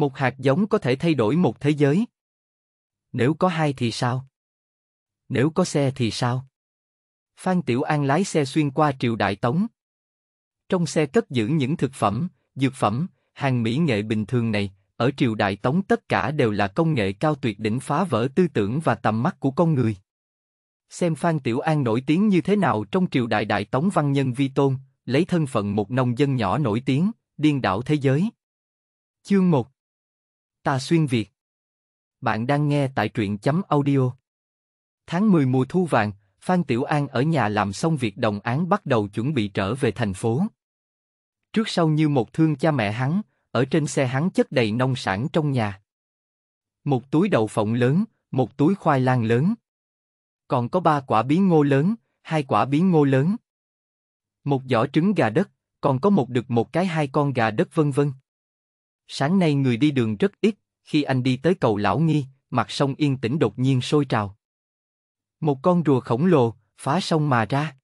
Một hạt giống có thể thay đổi một thế giới. Nếu có hai thì sao? Nếu có xe thì sao? Phan Tiểu An lái xe xuyên qua triều đại tống. Trong xe cất giữ những thực phẩm, dược phẩm, hàng mỹ nghệ bình thường này, ở triều đại tống tất cả đều là công nghệ cao tuyệt đỉnh phá vỡ tư tưởng và tầm mắt của con người. Xem Phan Tiểu An nổi tiếng như thế nào trong triều đại đại tống văn nhân vi tôn, lấy thân phận một nông dân nhỏ nổi tiếng, điên đảo thế giới. Chương 1 Ta xuyên Việt. Bạn đang nghe tại truyện chấm audio. Tháng 10 mùa thu vàng, Phan Tiểu An ở nhà làm xong việc đồng án bắt đầu chuẩn bị trở về thành phố. Trước sau như một thương cha mẹ hắn, ở trên xe hắn chất đầy nông sản trong nhà. Một túi đậu phộng lớn, một túi khoai lang lớn. Còn có ba quả bí ngô lớn, hai quả bí ngô lớn. Một giỏ trứng gà đất, còn có một đực một cái hai con gà đất vân vân. Sáng nay người đi đường rất ít, khi anh đi tới cầu Lão Nghi, mặt sông yên tĩnh đột nhiên sôi trào. Một con rùa khổng lồ, phá sông mà ra.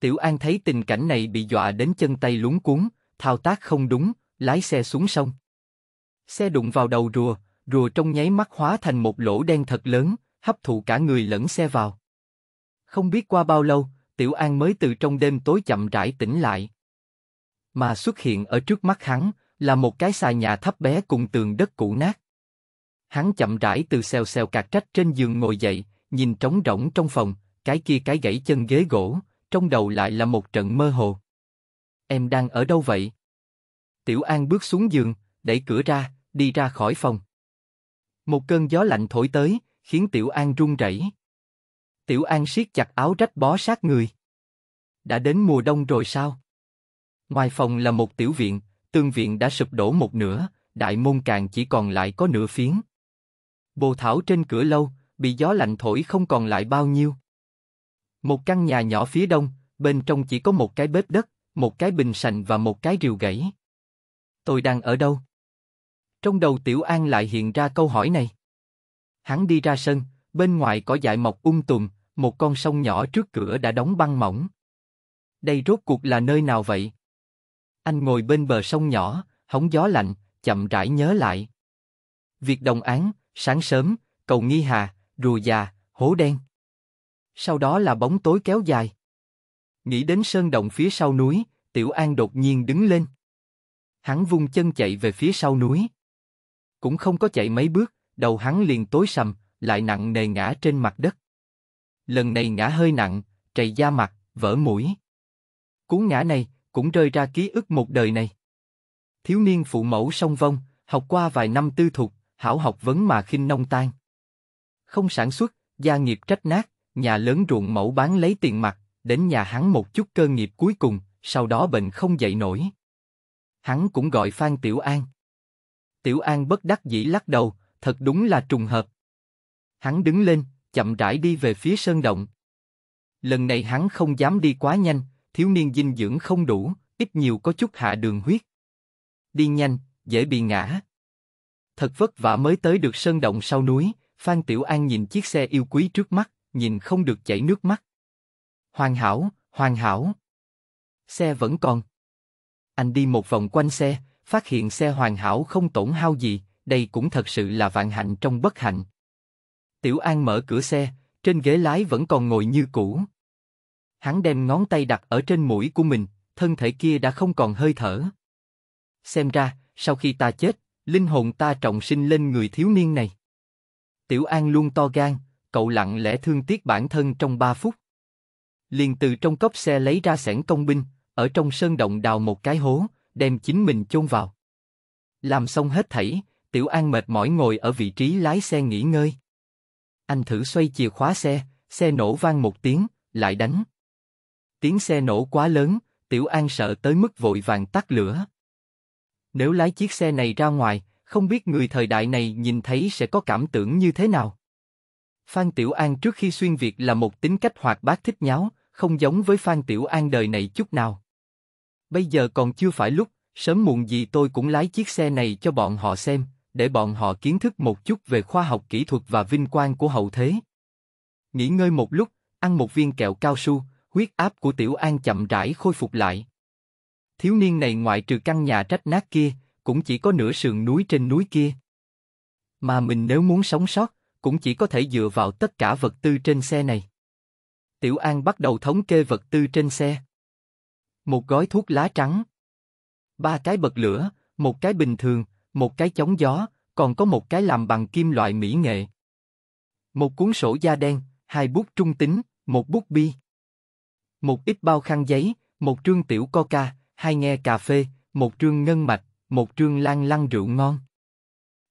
Tiểu An thấy tình cảnh này bị dọa đến chân tay lúng cuốn, thao tác không đúng, lái xe xuống sông. Xe đụng vào đầu rùa, rùa trong nháy mắt hóa thành một lỗ đen thật lớn, hấp thụ cả người lẫn xe vào. Không biết qua bao lâu, Tiểu An mới từ trong đêm tối chậm rãi tỉnh lại. Mà xuất hiện ở trước mắt hắn là một cái xà nhà thấp bé cùng tường đất cũ nát. Hắn chậm rãi từ xèo xèo cạc trách trên giường ngồi dậy, nhìn trống rỗng trong phòng, cái kia cái gãy chân ghế gỗ, trong đầu lại là một trận mơ hồ. Em đang ở đâu vậy? Tiểu An bước xuống giường, đẩy cửa ra, đi ra khỏi phòng. Một cơn gió lạnh thổi tới, khiến Tiểu An run rẩy. Tiểu An siết chặt áo rách bó sát người. Đã đến mùa đông rồi sao? Ngoài phòng là một tiểu viện, tương viện đã sụp đổ một nửa, đại môn càng chỉ còn lại có nửa phiến. Bồ thảo trên cửa lâu, bị gió lạnh thổi không còn lại bao nhiêu. Một căn nhà nhỏ phía đông, bên trong chỉ có một cái bếp đất, một cái bình sành và một cái rìu gãy. Tôi đang ở đâu? Trong đầu Tiểu An lại hiện ra câu hỏi này. Hắn đi ra sân, bên ngoài có dại mọc um tùm, một con sông nhỏ trước cửa đã đóng băng mỏng. Đây rốt cuộc là nơi nào vậy? Anh ngồi bên bờ sông nhỏ, hóng gió lạnh, chậm rãi nhớ lại. Việc đồng án, sáng sớm, cầu nghi hà, rùa già, hố đen. Sau đó là bóng tối kéo dài. Nghĩ đến sơn động phía sau núi, Tiểu An đột nhiên đứng lên. Hắn vung chân chạy về phía sau núi. Cũng không có chạy mấy bước, đầu hắn liền tối sầm, lại nặng nề ngã trên mặt đất. Lần này ngã hơi nặng, trầy da mặt, vỡ mũi. Cú ngã này, cũng rơi ra ký ức một đời này. Thiếu niên phụ mẫu song vong, học qua vài năm tư thục, hảo học vấn mà khinh nông tan. Không sản xuất, gia nghiệp trách nát, nhà lớn ruộng mẫu bán lấy tiền mặt, đến nhà hắn một chút cơ nghiệp cuối cùng, sau đó bệnh không dậy nổi. Hắn cũng gọi Phan Tiểu An. Tiểu An bất đắc dĩ lắc đầu, thật đúng là trùng hợp. Hắn đứng lên, chậm rãi đi về phía sơn động. Lần này hắn không dám đi quá nhanh, thiếu niên dinh dưỡng không đủ, ít nhiều có chút hạ đường huyết. Đi nhanh, dễ bị ngã. Thật vất vả mới tới được sơn động sau núi, Phan Tiểu An nhìn chiếc xe yêu quý trước mắt, nhìn không được chảy nước mắt. Hoàn hảo, hoàn hảo. Xe vẫn còn. Anh đi một vòng quanh xe, phát hiện xe hoàn hảo không tổn hao gì, đây cũng thật sự là vạn hạnh trong bất hạnh. Tiểu An mở cửa xe, trên ghế lái vẫn còn ngồi như cũ hắn đem ngón tay đặt ở trên mũi của mình, thân thể kia đã không còn hơi thở. Xem ra, sau khi ta chết, linh hồn ta trọng sinh lên người thiếu niên này. Tiểu An luôn to gan, cậu lặng lẽ thương tiếc bản thân trong ba phút. Liền từ trong cốc xe lấy ra sẻn công binh, ở trong sơn động đào một cái hố, đem chính mình chôn vào. Làm xong hết thảy, Tiểu An mệt mỏi ngồi ở vị trí lái xe nghỉ ngơi. Anh thử xoay chìa khóa xe, xe nổ vang một tiếng, lại đánh. Tiếng xe nổ quá lớn, Tiểu An sợ tới mức vội vàng tắt lửa. Nếu lái chiếc xe này ra ngoài, không biết người thời đại này nhìn thấy sẽ có cảm tưởng như thế nào. Phan Tiểu An trước khi xuyên Việt là một tính cách hoạt bát thích nháo, không giống với Phan Tiểu An đời này chút nào. Bây giờ còn chưa phải lúc, sớm muộn gì tôi cũng lái chiếc xe này cho bọn họ xem, để bọn họ kiến thức một chút về khoa học kỹ thuật và vinh quang của hậu thế. Nghỉ ngơi một lúc, ăn một viên kẹo cao su, huyết áp của Tiểu An chậm rãi khôi phục lại. Thiếu niên này ngoại trừ căn nhà trách nát kia, cũng chỉ có nửa sườn núi trên núi kia. Mà mình nếu muốn sống sót, cũng chỉ có thể dựa vào tất cả vật tư trên xe này. Tiểu An bắt đầu thống kê vật tư trên xe. Một gói thuốc lá trắng, ba cái bật lửa, một cái bình thường, một cái chống gió, còn có một cái làm bằng kim loại mỹ nghệ. Một cuốn sổ da đen, hai bút trung tính, một bút bi một ít bao khăn giấy, một trương tiểu coca, hai nghe cà phê, một trương ngân mạch, một trương lan lăng rượu ngon.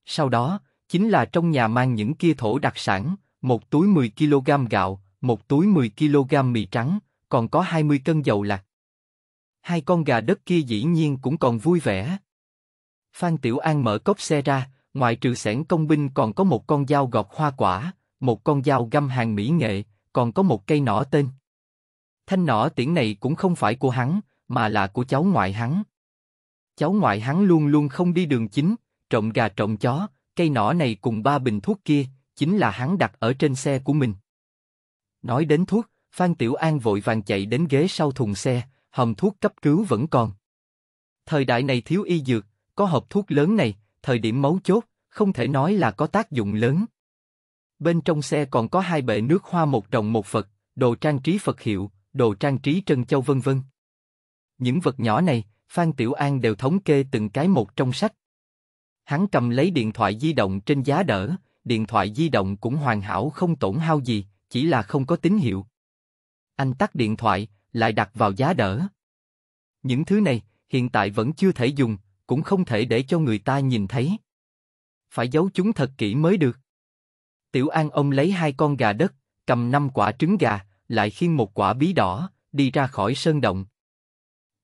Sau đó, chính là trong nhà mang những kia thổ đặc sản, một túi 10 kg gạo, một túi 10 kg mì trắng, còn có 20 cân dầu lạc. Hai con gà đất kia dĩ nhiên cũng còn vui vẻ. Phan Tiểu An mở cốc xe ra, ngoại trừ sẻn công binh còn có một con dao gọt hoa quả, một con dao găm hàng mỹ nghệ, còn có một cây nỏ tên. Thanh nỏ tiễn này cũng không phải của hắn, mà là của cháu ngoại hắn. Cháu ngoại hắn luôn luôn không đi đường chính, trộm gà trộm chó, cây nỏ này cùng ba bình thuốc kia, chính là hắn đặt ở trên xe của mình. Nói đến thuốc, Phan Tiểu An vội vàng chạy đến ghế sau thùng xe, hòm thuốc cấp cứu vẫn còn. Thời đại này thiếu y dược, có hộp thuốc lớn này, thời điểm máu chốt, không thể nói là có tác dụng lớn. Bên trong xe còn có hai bệ nước hoa một trồng một Phật, đồ trang trí Phật hiệu, đồ trang trí trân châu vân vân. Những vật nhỏ này, Phan Tiểu An đều thống kê từng cái một trong sách. Hắn cầm lấy điện thoại di động trên giá đỡ, điện thoại di động cũng hoàn hảo không tổn hao gì, chỉ là không có tín hiệu. Anh tắt điện thoại, lại đặt vào giá đỡ. Những thứ này, hiện tại vẫn chưa thể dùng, cũng không thể để cho người ta nhìn thấy. Phải giấu chúng thật kỹ mới được. Tiểu An ông lấy hai con gà đất, cầm năm quả trứng gà, lại khiêng một quả bí đỏ, đi ra khỏi sơn động.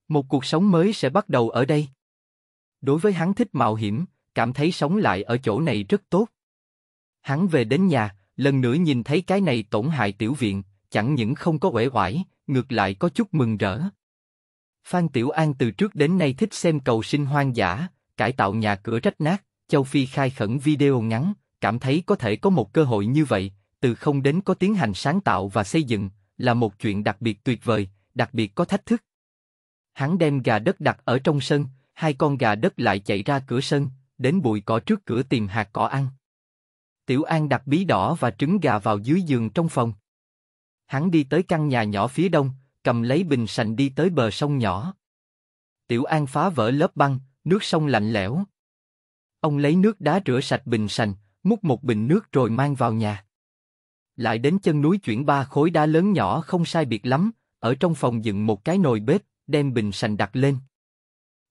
Một cuộc sống mới sẽ bắt đầu ở đây. Đối với hắn thích mạo hiểm, cảm thấy sống lại ở chỗ này rất tốt. Hắn về đến nhà, lần nữa nhìn thấy cái này tổn hại tiểu viện, chẳng những không có uể oải, ngược lại có chút mừng rỡ. Phan Tiểu An từ trước đến nay thích xem cầu sinh hoang dã, cải tạo nhà cửa rách nát, Châu Phi khai khẩn video ngắn, cảm thấy có thể có một cơ hội như vậy, từ không đến có tiến hành sáng tạo và xây dựng, là một chuyện đặc biệt tuyệt vời, đặc biệt có thách thức. Hắn đem gà đất đặt ở trong sân, hai con gà đất lại chạy ra cửa sân, đến bụi cỏ trước cửa tìm hạt cỏ ăn. Tiểu An đặt bí đỏ và trứng gà vào dưới giường trong phòng. Hắn đi tới căn nhà nhỏ phía đông, cầm lấy bình sành đi tới bờ sông nhỏ. Tiểu An phá vỡ lớp băng, nước sông lạnh lẽo. Ông lấy nước đá rửa sạch bình sành, múc một bình nước rồi mang vào nhà lại đến chân núi chuyển ba khối đá lớn nhỏ không sai biệt lắm, ở trong phòng dựng một cái nồi bếp, đem bình sành đặt lên.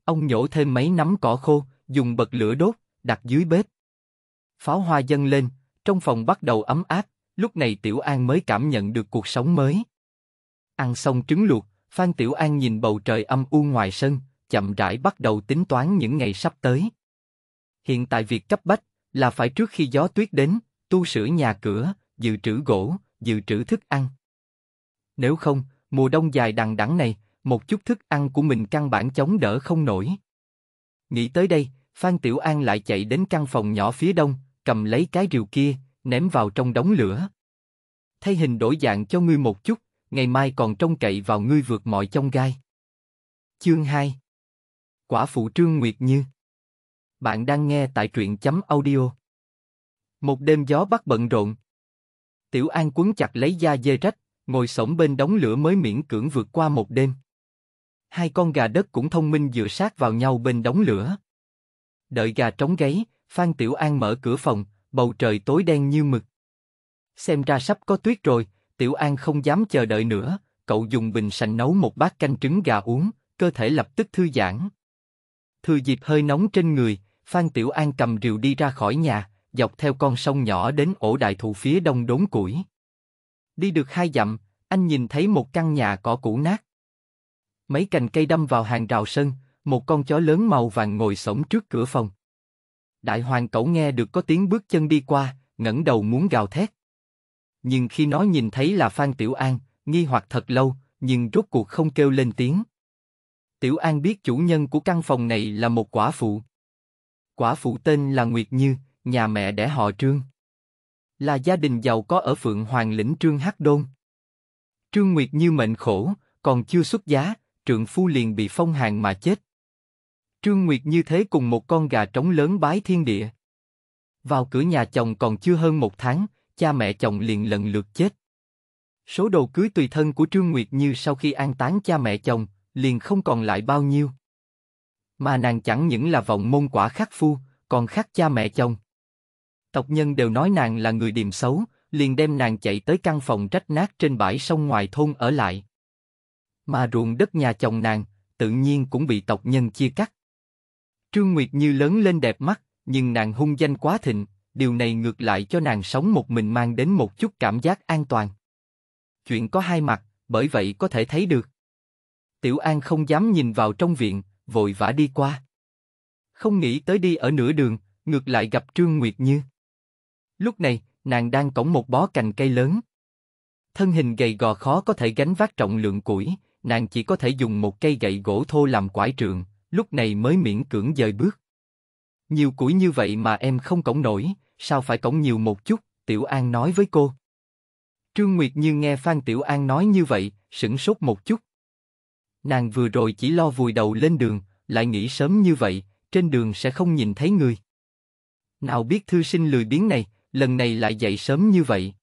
Ông nhổ thêm mấy nắm cỏ khô, dùng bật lửa đốt, đặt dưới bếp. Pháo hoa dâng lên, trong phòng bắt đầu ấm áp, lúc này Tiểu An mới cảm nhận được cuộc sống mới. Ăn xong trứng luộc, Phan Tiểu An nhìn bầu trời âm u ngoài sân, chậm rãi bắt đầu tính toán những ngày sắp tới. Hiện tại việc cấp bách là phải trước khi gió tuyết đến, tu sửa nhà cửa, dự trữ gỗ, dự trữ thức ăn. Nếu không, mùa đông dài đằng đẵng này, một chút thức ăn của mình căn bản chống đỡ không nổi. Nghĩ tới đây, Phan Tiểu An lại chạy đến căn phòng nhỏ phía đông, cầm lấy cái rìu kia, ném vào trong đống lửa. Thay hình đổi dạng cho ngươi một chút, ngày mai còn trông cậy vào ngươi vượt mọi chông gai. Chương 2 Quả phụ Trương Nguyệt Như Bạn đang nghe tại truyện chấm audio. Một đêm gió bắc bận rộn, Tiểu An quấn chặt lấy da dê rách, ngồi sổng bên đống lửa mới miễn cưỡng vượt qua một đêm. Hai con gà đất cũng thông minh dựa sát vào nhau bên đống lửa. Đợi gà trống gáy, Phan Tiểu An mở cửa phòng, bầu trời tối đen như mực. Xem ra sắp có tuyết rồi, Tiểu An không dám chờ đợi nữa, cậu dùng bình sành nấu một bát canh trứng gà uống, cơ thể lập tức thư giãn. Thừa dịp hơi nóng trên người, Phan Tiểu An cầm rượu đi ra khỏi nhà, dọc theo con sông nhỏ đến ổ đại thụ phía đông đốn củi. Đi được hai dặm, anh nhìn thấy một căn nhà cỏ cũ nát. Mấy cành cây đâm vào hàng rào sân, một con chó lớn màu vàng ngồi sổng trước cửa phòng. Đại hoàng cẩu nghe được có tiếng bước chân đi qua, ngẩng đầu muốn gào thét. Nhưng khi nó nhìn thấy là Phan Tiểu An, nghi hoặc thật lâu, nhưng rốt cuộc không kêu lên tiếng. Tiểu An biết chủ nhân của căn phòng này là một quả phụ. Quả phụ tên là Nguyệt Như, Nhà mẹ đẻ họ Trương. Là gia đình giàu có ở Phượng Hoàng lĩnh Trương Hắc Đôn. Trương Nguyệt như mệnh khổ, còn chưa xuất giá, trượng phu liền bị phong hàng mà chết. Trương Nguyệt như thế cùng một con gà trống lớn bái thiên địa. Vào cửa nhà chồng còn chưa hơn một tháng, cha mẹ chồng liền lần lượt chết. Số đồ cưới tùy thân của Trương Nguyệt Như sau khi an táng cha mẹ chồng, liền không còn lại bao nhiêu. Mà nàng chẳng những là vòng môn quả khắc phu, còn khắc cha mẹ chồng. Tộc nhân đều nói nàng là người điềm xấu, liền đem nàng chạy tới căn phòng rách nát trên bãi sông ngoài thôn ở lại. Mà ruộng đất nhà chồng nàng, tự nhiên cũng bị tộc nhân chia cắt. Trương Nguyệt Như lớn lên đẹp mắt, nhưng nàng hung danh quá thịnh, điều này ngược lại cho nàng sống một mình mang đến một chút cảm giác an toàn. Chuyện có hai mặt, bởi vậy có thể thấy được. Tiểu An không dám nhìn vào trong viện, vội vã đi qua. Không nghĩ tới đi ở nửa đường, ngược lại gặp Trương Nguyệt Như. Lúc này, nàng đang cõng một bó cành cây lớn. Thân hình gầy gò khó có thể gánh vác trọng lượng củi, nàng chỉ có thể dùng một cây gậy gỗ thô làm quải trường lúc này mới miễn cưỡng dời bước. Nhiều củi như vậy mà em không cõng nổi, sao phải cõng nhiều một chút, Tiểu An nói với cô. Trương Nguyệt như nghe Phan Tiểu An nói như vậy, sững sốt một chút. Nàng vừa rồi chỉ lo vùi đầu lên đường, lại nghĩ sớm như vậy, trên đường sẽ không nhìn thấy người. Nào biết thư sinh lười biếng này, lần này lại dậy sớm như vậy.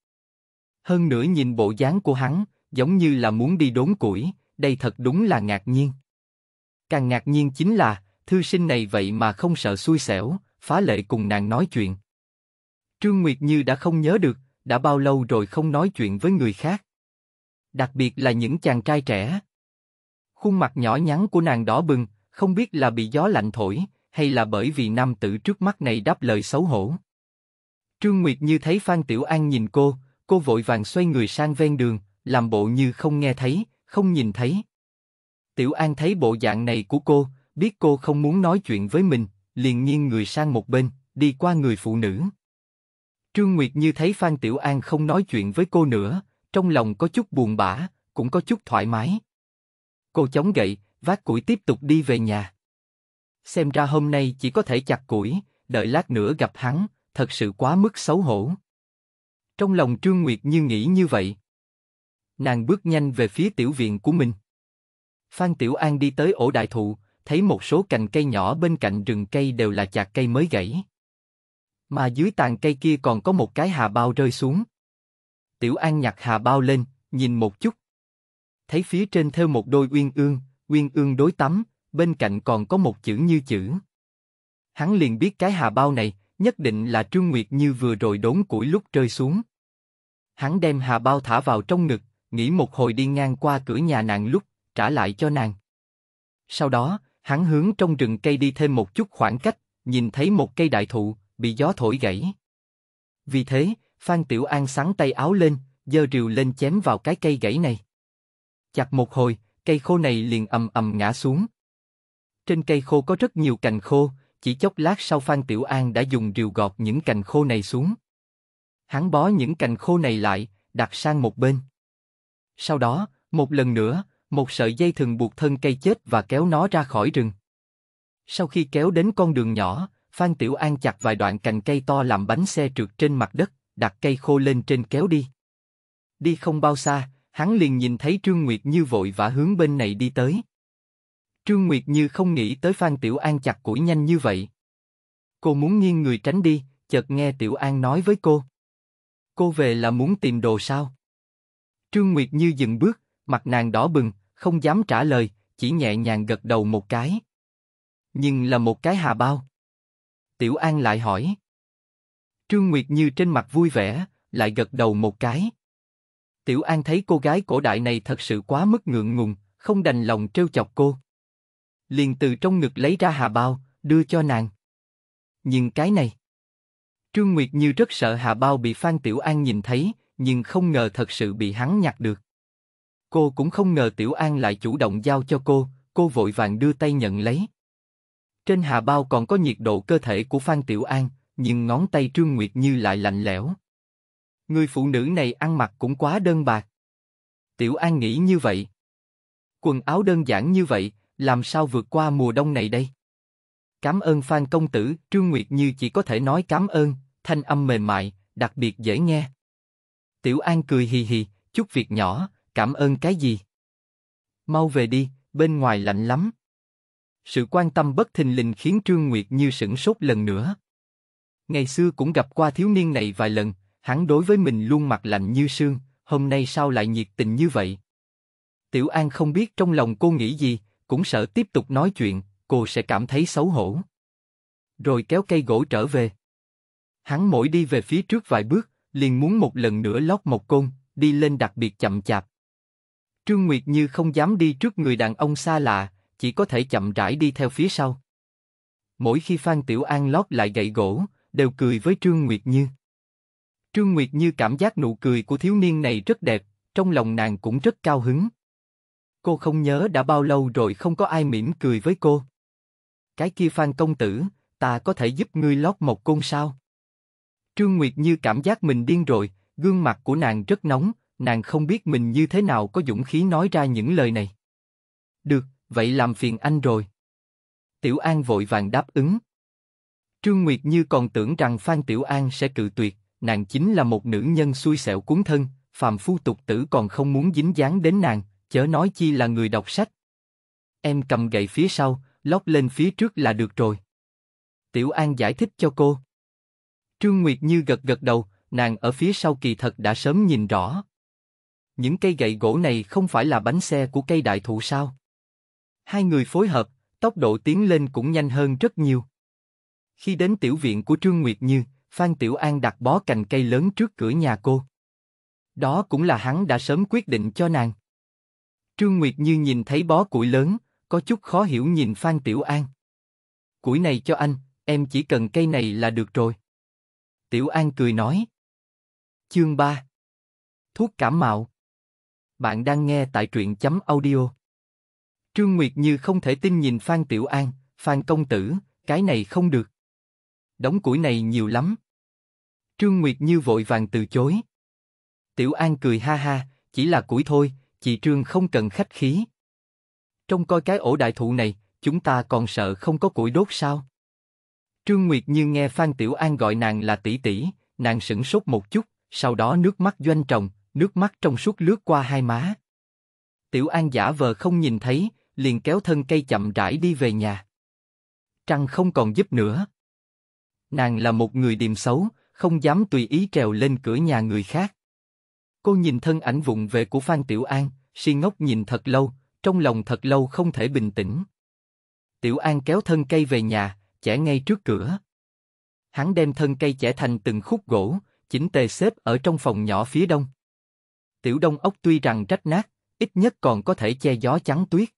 Hơn nữa nhìn bộ dáng của hắn, giống như là muốn đi đốn củi, đây thật đúng là ngạc nhiên. Càng ngạc nhiên chính là, thư sinh này vậy mà không sợ xui xẻo, phá lệ cùng nàng nói chuyện. Trương Nguyệt Như đã không nhớ được, đã bao lâu rồi không nói chuyện với người khác. Đặc biệt là những chàng trai trẻ. Khuôn mặt nhỏ nhắn của nàng đỏ bừng, không biết là bị gió lạnh thổi, hay là bởi vì nam tử trước mắt này đáp lời xấu hổ. Trương Nguyệt như thấy Phan Tiểu An nhìn cô, cô vội vàng xoay người sang ven đường, làm bộ như không nghe thấy, không nhìn thấy. Tiểu An thấy bộ dạng này của cô, biết cô không muốn nói chuyện với mình, liền nghiêng người sang một bên, đi qua người phụ nữ. Trương Nguyệt như thấy Phan Tiểu An không nói chuyện với cô nữa, trong lòng có chút buồn bã, cũng có chút thoải mái. Cô chống gậy, vác củi tiếp tục đi về nhà. Xem ra hôm nay chỉ có thể chặt củi, đợi lát nữa gặp hắn, thật sự quá mức xấu hổ. Trong lòng Trương Nguyệt như nghĩ như vậy. Nàng bước nhanh về phía tiểu viện của mình. Phan Tiểu An đi tới ổ đại thụ, thấy một số cành cây nhỏ bên cạnh rừng cây đều là chạc cây mới gãy. Mà dưới tàn cây kia còn có một cái hà bao rơi xuống. Tiểu An nhặt hà bao lên, nhìn một chút. Thấy phía trên theo một đôi uyên ương, uyên ương đối tắm, bên cạnh còn có một chữ như chữ. Hắn liền biết cái hà bao này, nhất định là Trương Nguyệt như vừa rồi đốn củi lúc rơi xuống. Hắn đem hà bao thả vào trong ngực, nghĩ một hồi đi ngang qua cửa nhà nàng lúc, trả lại cho nàng. Sau đó, hắn hướng trong rừng cây đi thêm một chút khoảng cách, nhìn thấy một cây đại thụ, bị gió thổi gãy. Vì thế, Phan Tiểu An sáng tay áo lên, giơ rìu lên chém vào cái cây gãy này. Chặt một hồi, cây khô này liền ầm ầm ngã xuống. Trên cây khô có rất nhiều cành khô, chỉ chốc lát sau Phan Tiểu An đã dùng rìu gọt những cành khô này xuống. Hắn bó những cành khô này lại, đặt sang một bên. Sau đó, một lần nữa, một sợi dây thừng buộc thân cây chết và kéo nó ra khỏi rừng. Sau khi kéo đến con đường nhỏ, Phan Tiểu An chặt vài đoạn cành cây to làm bánh xe trượt trên mặt đất, đặt cây khô lên trên kéo đi. Đi không bao xa, hắn liền nhìn thấy Trương Nguyệt Như vội vã hướng bên này đi tới. Trương Nguyệt Như không nghĩ tới Phan Tiểu An chặt củi nhanh như vậy. Cô muốn nghiêng người tránh đi, chợt nghe Tiểu An nói với cô. Cô về là muốn tìm đồ sao? Trương Nguyệt Như dừng bước, mặt nàng đỏ bừng, không dám trả lời, chỉ nhẹ nhàng gật đầu một cái. Nhưng là một cái hà bao. Tiểu An lại hỏi. Trương Nguyệt Như trên mặt vui vẻ, lại gật đầu một cái. Tiểu An thấy cô gái cổ đại này thật sự quá mức ngượng ngùng, không đành lòng trêu chọc cô liền từ trong ngực lấy ra hà bao, đưa cho nàng. Nhưng cái này... Trương Nguyệt Như rất sợ hà bao bị Phan Tiểu An nhìn thấy, nhưng không ngờ thật sự bị hắn nhặt được. Cô cũng không ngờ Tiểu An lại chủ động giao cho cô, cô vội vàng đưa tay nhận lấy. Trên hà bao còn có nhiệt độ cơ thể của Phan Tiểu An, nhưng ngón tay Trương Nguyệt Như lại lạnh lẽo. Người phụ nữ này ăn mặc cũng quá đơn bạc. Tiểu An nghĩ như vậy. Quần áo đơn giản như vậy, làm sao vượt qua mùa đông này đây? Cảm ơn Phan công tử, Trương Nguyệt Như chỉ có thể nói cảm ơn, thanh âm mềm mại, đặc biệt dễ nghe. Tiểu An cười hì hì, chút việc nhỏ, cảm ơn cái gì? Mau về đi, bên ngoài lạnh lắm. Sự quan tâm bất thình lình khiến Trương Nguyệt Như sững sốt lần nữa. Ngày xưa cũng gặp qua thiếu niên này vài lần, hắn đối với mình luôn mặt lạnh như sương, hôm nay sao lại nhiệt tình như vậy? Tiểu An không biết trong lòng cô nghĩ gì, cũng sợ tiếp tục nói chuyện, cô sẽ cảm thấy xấu hổ. Rồi kéo cây gỗ trở về. Hắn mỗi đi về phía trước vài bước, liền muốn một lần nữa lót một côn, đi lên đặc biệt chậm chạp. Trương Nguyệt Như không dám đi trước người đàn ông xa lạ, chỉ có thể chậm rãi đi theo phía sau. Mỗi khi Phan Tiểu An lót lại gậy gỗ, đều cười với Trương Nguyệt Như. Trương Nguyệt Như cảm giác nụ cười của thiếu niên này rất đẹp, trong lòng nàng cũng rất cao hứng. Cô không nhớ đã bao lâu rồi không có ai mỉm cười với cô. Cái kia Phan Công Tử, ta có thể giúp ngươi lót một côn sao? Trương Nguyệt như cảm giác mình điên rồi, gương mặt của nàng rất nóng, nàng không biết mình như thế nào có dũng khí nói ra những lời này. Được, vậy làm phiền anh rồi. Tiểu An vội vàng đáp ứng. Trương Nguyệt Như còn tưởng rằng Phan Tiểu An sẽ cự tuyệt, nàng chính là một nữ nhân xui xẻo cuốn thân, phàm phu tục tử còn không muốn dính dáng đến nàng, chớ nói chi là người đọc sách. Em cầm gậy phía sau, lóc lên phía trước là được rồi. Tiểu An giải thích cho cô. Trương Nguyệt Như gật gật đầu, nàng ở phía sau kỳ thật đã sớm nhìn rõ. Những cây gậy gỗ này không phải là bánh xe của cây đại thụ sao? Hai người phối hợp, tốc độ tiến lên cũng nhanh hơn rất nhiều. Khi đến tiểu viện của Trương Nguyệt Như, Phan Tiểu An đặt bó cành cây lớn trước cửa nhà cô. Đó cũng là hắn đã sớm quyết định cho nàng. Trương Nguyệt như nhìn thấy bó củi lớn, có chút khó hiểu nhìn Phan Tiểu An. Củi này cho anh, em chỉ cần cây này là được rồi. Tiểu An cười nói. Chương 3 Thuốc cảm mạo Bạn đang nghe tại truyện chấm audio. Trương Nguyệt Như không thể tin nhìn Phan Tiểu An, Phan Công Tử, cái này không được. Đống củi này nhiều lắm. Trương Nguyệt Như vội vàng từ chối. Tiểu An cười ha ha, chỉ là củi thôi, chị Trương không cần khách khí. Trong coi cái ổ đại thụ này, chúng ta còn sợ không có củi đốt sao? Trương Nguyệt như nghe Phan Tiểu An gọi nàng là tỷ tỷ, nàng sững sốt một chút, sau đó nước mắt doanh trồng, nước mắt trong suốt lướt qua hai má. Tiểu An giả vờ không nhìn thấy, liền kéo thân cây chậm rãi đi về nhà. Trăng không còn giúp nữa. Nàng là một người điềm xấu, không dám tùy ý trèo lên cửa nhà người khác. Cô nhìn thân ảnh vụng về của Phan Tiểu An, si ngốc nhìn thật lâu, trong lòng thật lâu không thể bình tĩnh. Tiểu An kéo thân cây về nhà, chẻ ngay trước cửa. Hắn đem thân cây chẻ thành từng khúc gỗ, chỉnh tề xếp ở trong phòng nhỏ phía đông. Tiểu Đông ốc tuy rằng rách nát, ít nhất còn có thể che gió chắn tuyết.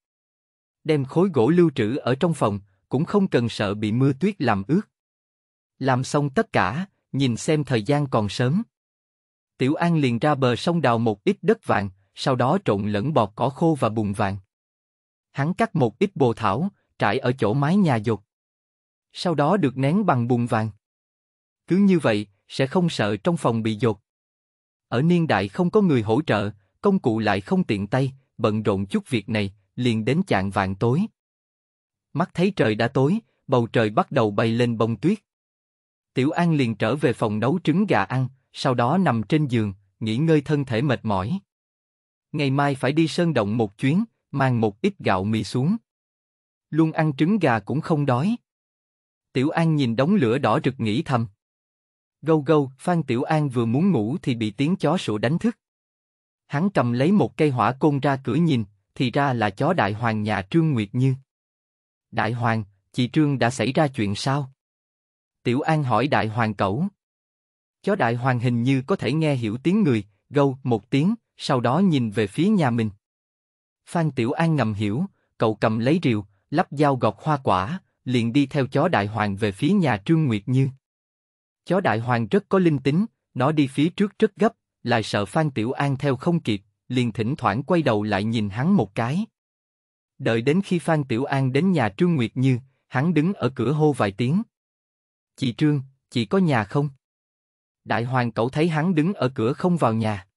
Đem khối gỗ lưu trữ ở trong phòng, cũng không cần sợ bị mưa tuyết làm ướt. Làm xong tất cả, nhìn xem thời gian còn sớm. Tiểu An liền ra bờ sông đào một ít đất vàng, sau đó trộn lẫn bọt cỏ khô và bùn vàng. Hắn cắt một ít bồ thảo, trải ở chỗ mái nhà dột. Sau đó được nén bằng bùn vàng. Cứ như vậy, sẽ không sợ trong phòng bị dột. Ở niên đại không có người hỗ trợ, công cụ lại không tiện tay, bận rộn chút việc này, liền đến chạng vạn tối. Mắt thấy trời đã tối, bầu trời bắt đầu bay lên bông tuyết. Tiểu An liền trở về phòng nấu trứng gà ăn, sau đó nằm trên giường, nghỉ ngơi thân thể mệt mỏi. Ngày mai phải đi sơn động một chuyến, mang một ít gạo mì xuống. Luôn ăn trứng gà cũng không đói. Tiểu An nhìn đống lửa đỏ rực nghĩ thầm. Gâu gâu, Phan Tiểu An vừa muốn ngủ thì bị tiếng chó sủa đánh thức. Hắn cầm lấy một cây hỏa côn ra cửa nhìn, thì ra là chó đại hoàng nhà Trương Nguyệt Như. Đại hoàng, chị Trương đã xảy ra chuyện sao? Tiểu An hỏi đại hoàng cẩu. Chó đại hoàng hình như có thể nghe hiểu tiếng người, gâu một tiếng, sau đó nhìn về phía nhà mình. Phan Tiểu An ngầm hiểu, cậu cầm lấy rìu, lắp dao gọt hoa quả, liền đi theo chó đại hoàng về phía nhà Trương Nguyệt Như. Chó đại hoàng rất có linh tính, nó đi phía trước rất gấp, lại sợ Phan Tiểu An theo không kịp, liền thỉnh thoảng quay đầu lại nhìn hắn một cái. Đợi đến khi Phan Tiểu An đến nhà Trương Nguyệt Như, hắn đứng ở cửa hô vài tiếng. Chị Trương, chị có nhà không? đại hoàng cậu thấy hắn đứng ở cửa không vào nhà.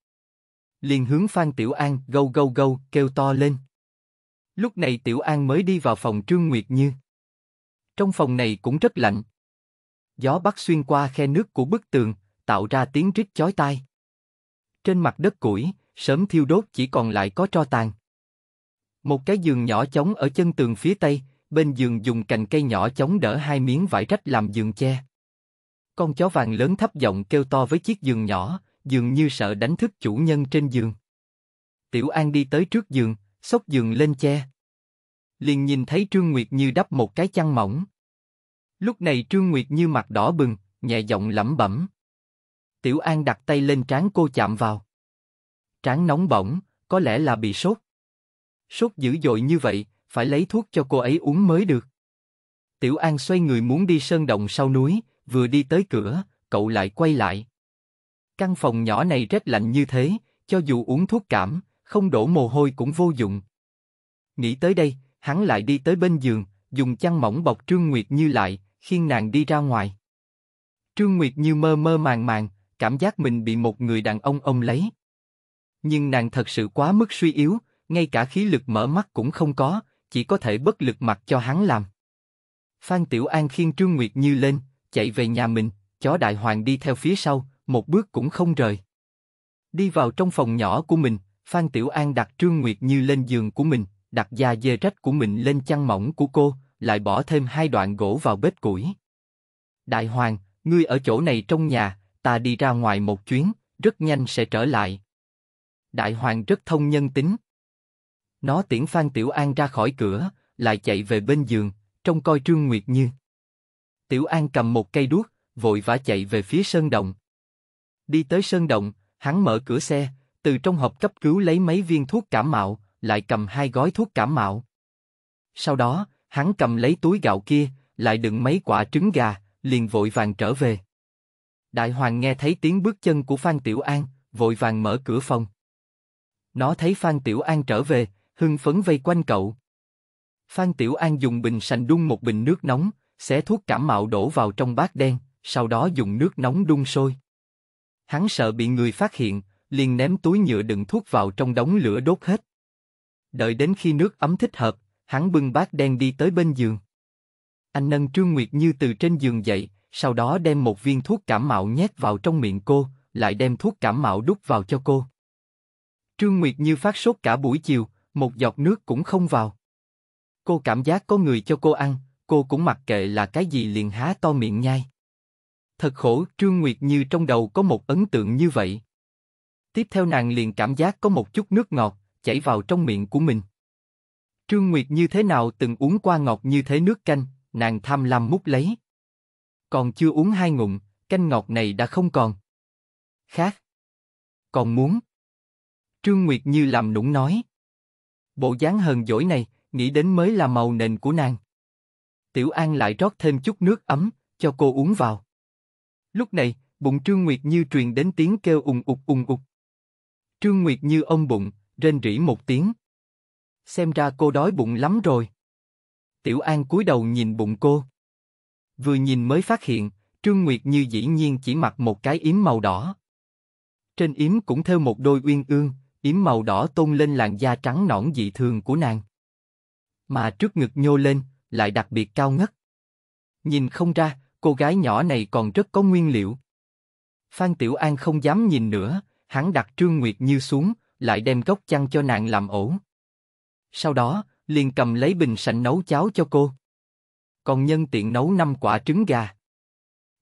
Liền hướng Phan Tiểu An gâu gâu gâu kêu to lên. Lúc này Tiểu An mới đi vào phòng Trương Nguyệt Như. Trong phòng này cũng rất lạnh. Gió bắc xuyên qua khe nước của bức tường, tạo ra tiếng rít chói tai. Trên mặt đất củi, sớm thiêu đốt chỉ còn lại có tro tàn. Một cái giường nhỏ chống ở chân tường phía tây, bên giường dùng cành cây nhỏ chống đỡ hai miếng vải rách làm giường che. Con chó vàng lớn thấp giọng kêu to với chiếc giường nhỏ, dường như sợ đánh thức chủ nhân trên giường. Tiểu An đi tới trước giường, xốc giường lên che. Liền nhìn thấy Trương Nguyệt Như đắp một cái chăn mỏng. Lúc này Trương Nguyệt Như mặt đỏ bừng, nhẹ giọng lẩm bẩm. Tiểu An đặt tay lên trán cô chạm vào. Trán nóng bỏng, có lẽ là bị sốt. Sốt dữ dội như vậy, phải lấy thuốc cho cô ấy uống mới được. Tiểu An xoay người muốn đi sơn động sau núi, vừa đi tới cửa, cậu lại quay lại. Căn phòng nhỏ này rét lạnh như thế, cho dù uống thuốc cảm, không đổ mồ hôi cũng vô dụng. Nghĩ tới đây, hắn lại đi tới bên giường, dùng chăn mỏng bọc Trương Nguyệt Như lại, khiêng nàng đi ra ngoài. Trương Nguyệt Như mơ mơ màng màng, cảm giác mình bị một người đàn ông ôm lấy. Nhưng nàng thật sự quá mức suy yếu, ngay cả khí lực mở mắt cũng không có, chỉ có thể bất lực mặc cho hắn làm. Phan Tiểu An khiêng Trương Nguyệt Như lên, chạy về nhà mình, chó đại hoàng đi theo phía sau, một bước cũng không rời. Đi vào trong phòng nhỏ của mình, Phan Tiểu An đặt Trương Nguyệt Như lên giường của mình, đặt da dê rách của mình lên chăn mỏng của cô, lại bỏ thêm hai đoạn gỗ vào bếp củi. Đại hoàng, ngươi ở chỗ này trong nhà, ta đi ra ngoài một chuyến, rất nhanh sẽ trở lại. Đại hoàng rất thông nhân tính. Nó tiễn Phan Tiểu An ra khỏi cửa, lại chạy về bên giường, trông coi Trương Nguyệt Như. Tiểu An cầm một cây đuốc, vội vã chạy về phía sơn động. Đi tới sơn động, hắn mở cửa xe, từ trong hộp cấp cứu lấy mấy viên thuốc cảm mạo, lại cầm hai gói thuốc cảm mạo. Sau đó, hắn cầm lấy túi gạo kia, lại đựng mấy quả trứng gà, liền vội vàng trở về. Đại hoàng nghe thấy tiếng bước chân của Phan Tiểu An, vội vàng mở cửa phòng. Nó thấy Phan Tiểu An trở về, hưng phấn vây quanh cậu. Phan Tiểu An dùng bình sành đun một bình nước nóng, xé thuốc cảm mạo đổ vào trong bát đen, sau đó dùng nước nóng đun sôi. Hắn sợ bị người phát hiện, liền ném túi nhựa đựng thuốc vào trong đống lửa đốt hết. Đợi đến khi nước ấm thích hợp, hắn bưng bát đen đi tới bên giường. Anh nâng Trương Nguyệt Như từ trên giường dậy, sau đó đem một viên thuốc cảm mạo nhét vào trong miệng cô, lại đem thuốc cảm mạo đút vào cho cô. Trương Nguyệt Như phát sốt cả buổi chiều, một giọt nước cũng không vào. Cô cảm giác có người cho cô ăn, cô cũng mặc kệ là cái gì liền há to miệng nhai. Thật khổ, Trương Nguyệt Như trong đầu có một ấn tượng như vậy. Tiếp theo nàng liền cảm giác có một chút nước ngọt, chảy vào trong miệng của mình. Trương Nguyệt như thế nào từng uống qua ngọt như thế nước canh, nàng tham lam mút lấy. Còn chưa uống hai ngụm, canh ngọt này đã không còn. Khác. Còn muốn. Trương Nguyệt như làm nũng nói. Bộ dáng hờn dỗi này, nghĩ đến mới là màu nền của nàng. Tiểu An lại rót thêm chút nước ấm, cho cô uống vào. Lúc này, bụng Trương Nguyệt Như truyền đến tiếng kêu ùng ục ùng ục. Trương Nguyệt Như ôm bụng, rên rỉ một tiếng. Xem ra cô đói bụng lắm rồi. Tiểu An cúi đầu nhìn bụng cô. Vừa nhìn mới phát hiện, Trương Nguyệt Như dĩ nhiên chỉ mặc một cái yếm màu đỏ. Trên yếm cũng thêu một đôi uyên ương, yếm màu đỏ tôn lên làn da trắng nõn dị thường của nàng. Mà trước ngực nhô lên, lại đặc biệt cao ngất. Nhìn không ra, cô gái nhỏ này còn rất có nguyên liệu. Phan Tiểu An không dám nhìn nữa, hắn đặt Trương Nguyệt Như xuống, lại đem gốc chăn cho nàng làm ổ. Sau đó, liền cầm lấy bình sành nấu cháo cho cô. Còn nhân tiện nấu năm quả trứng gà.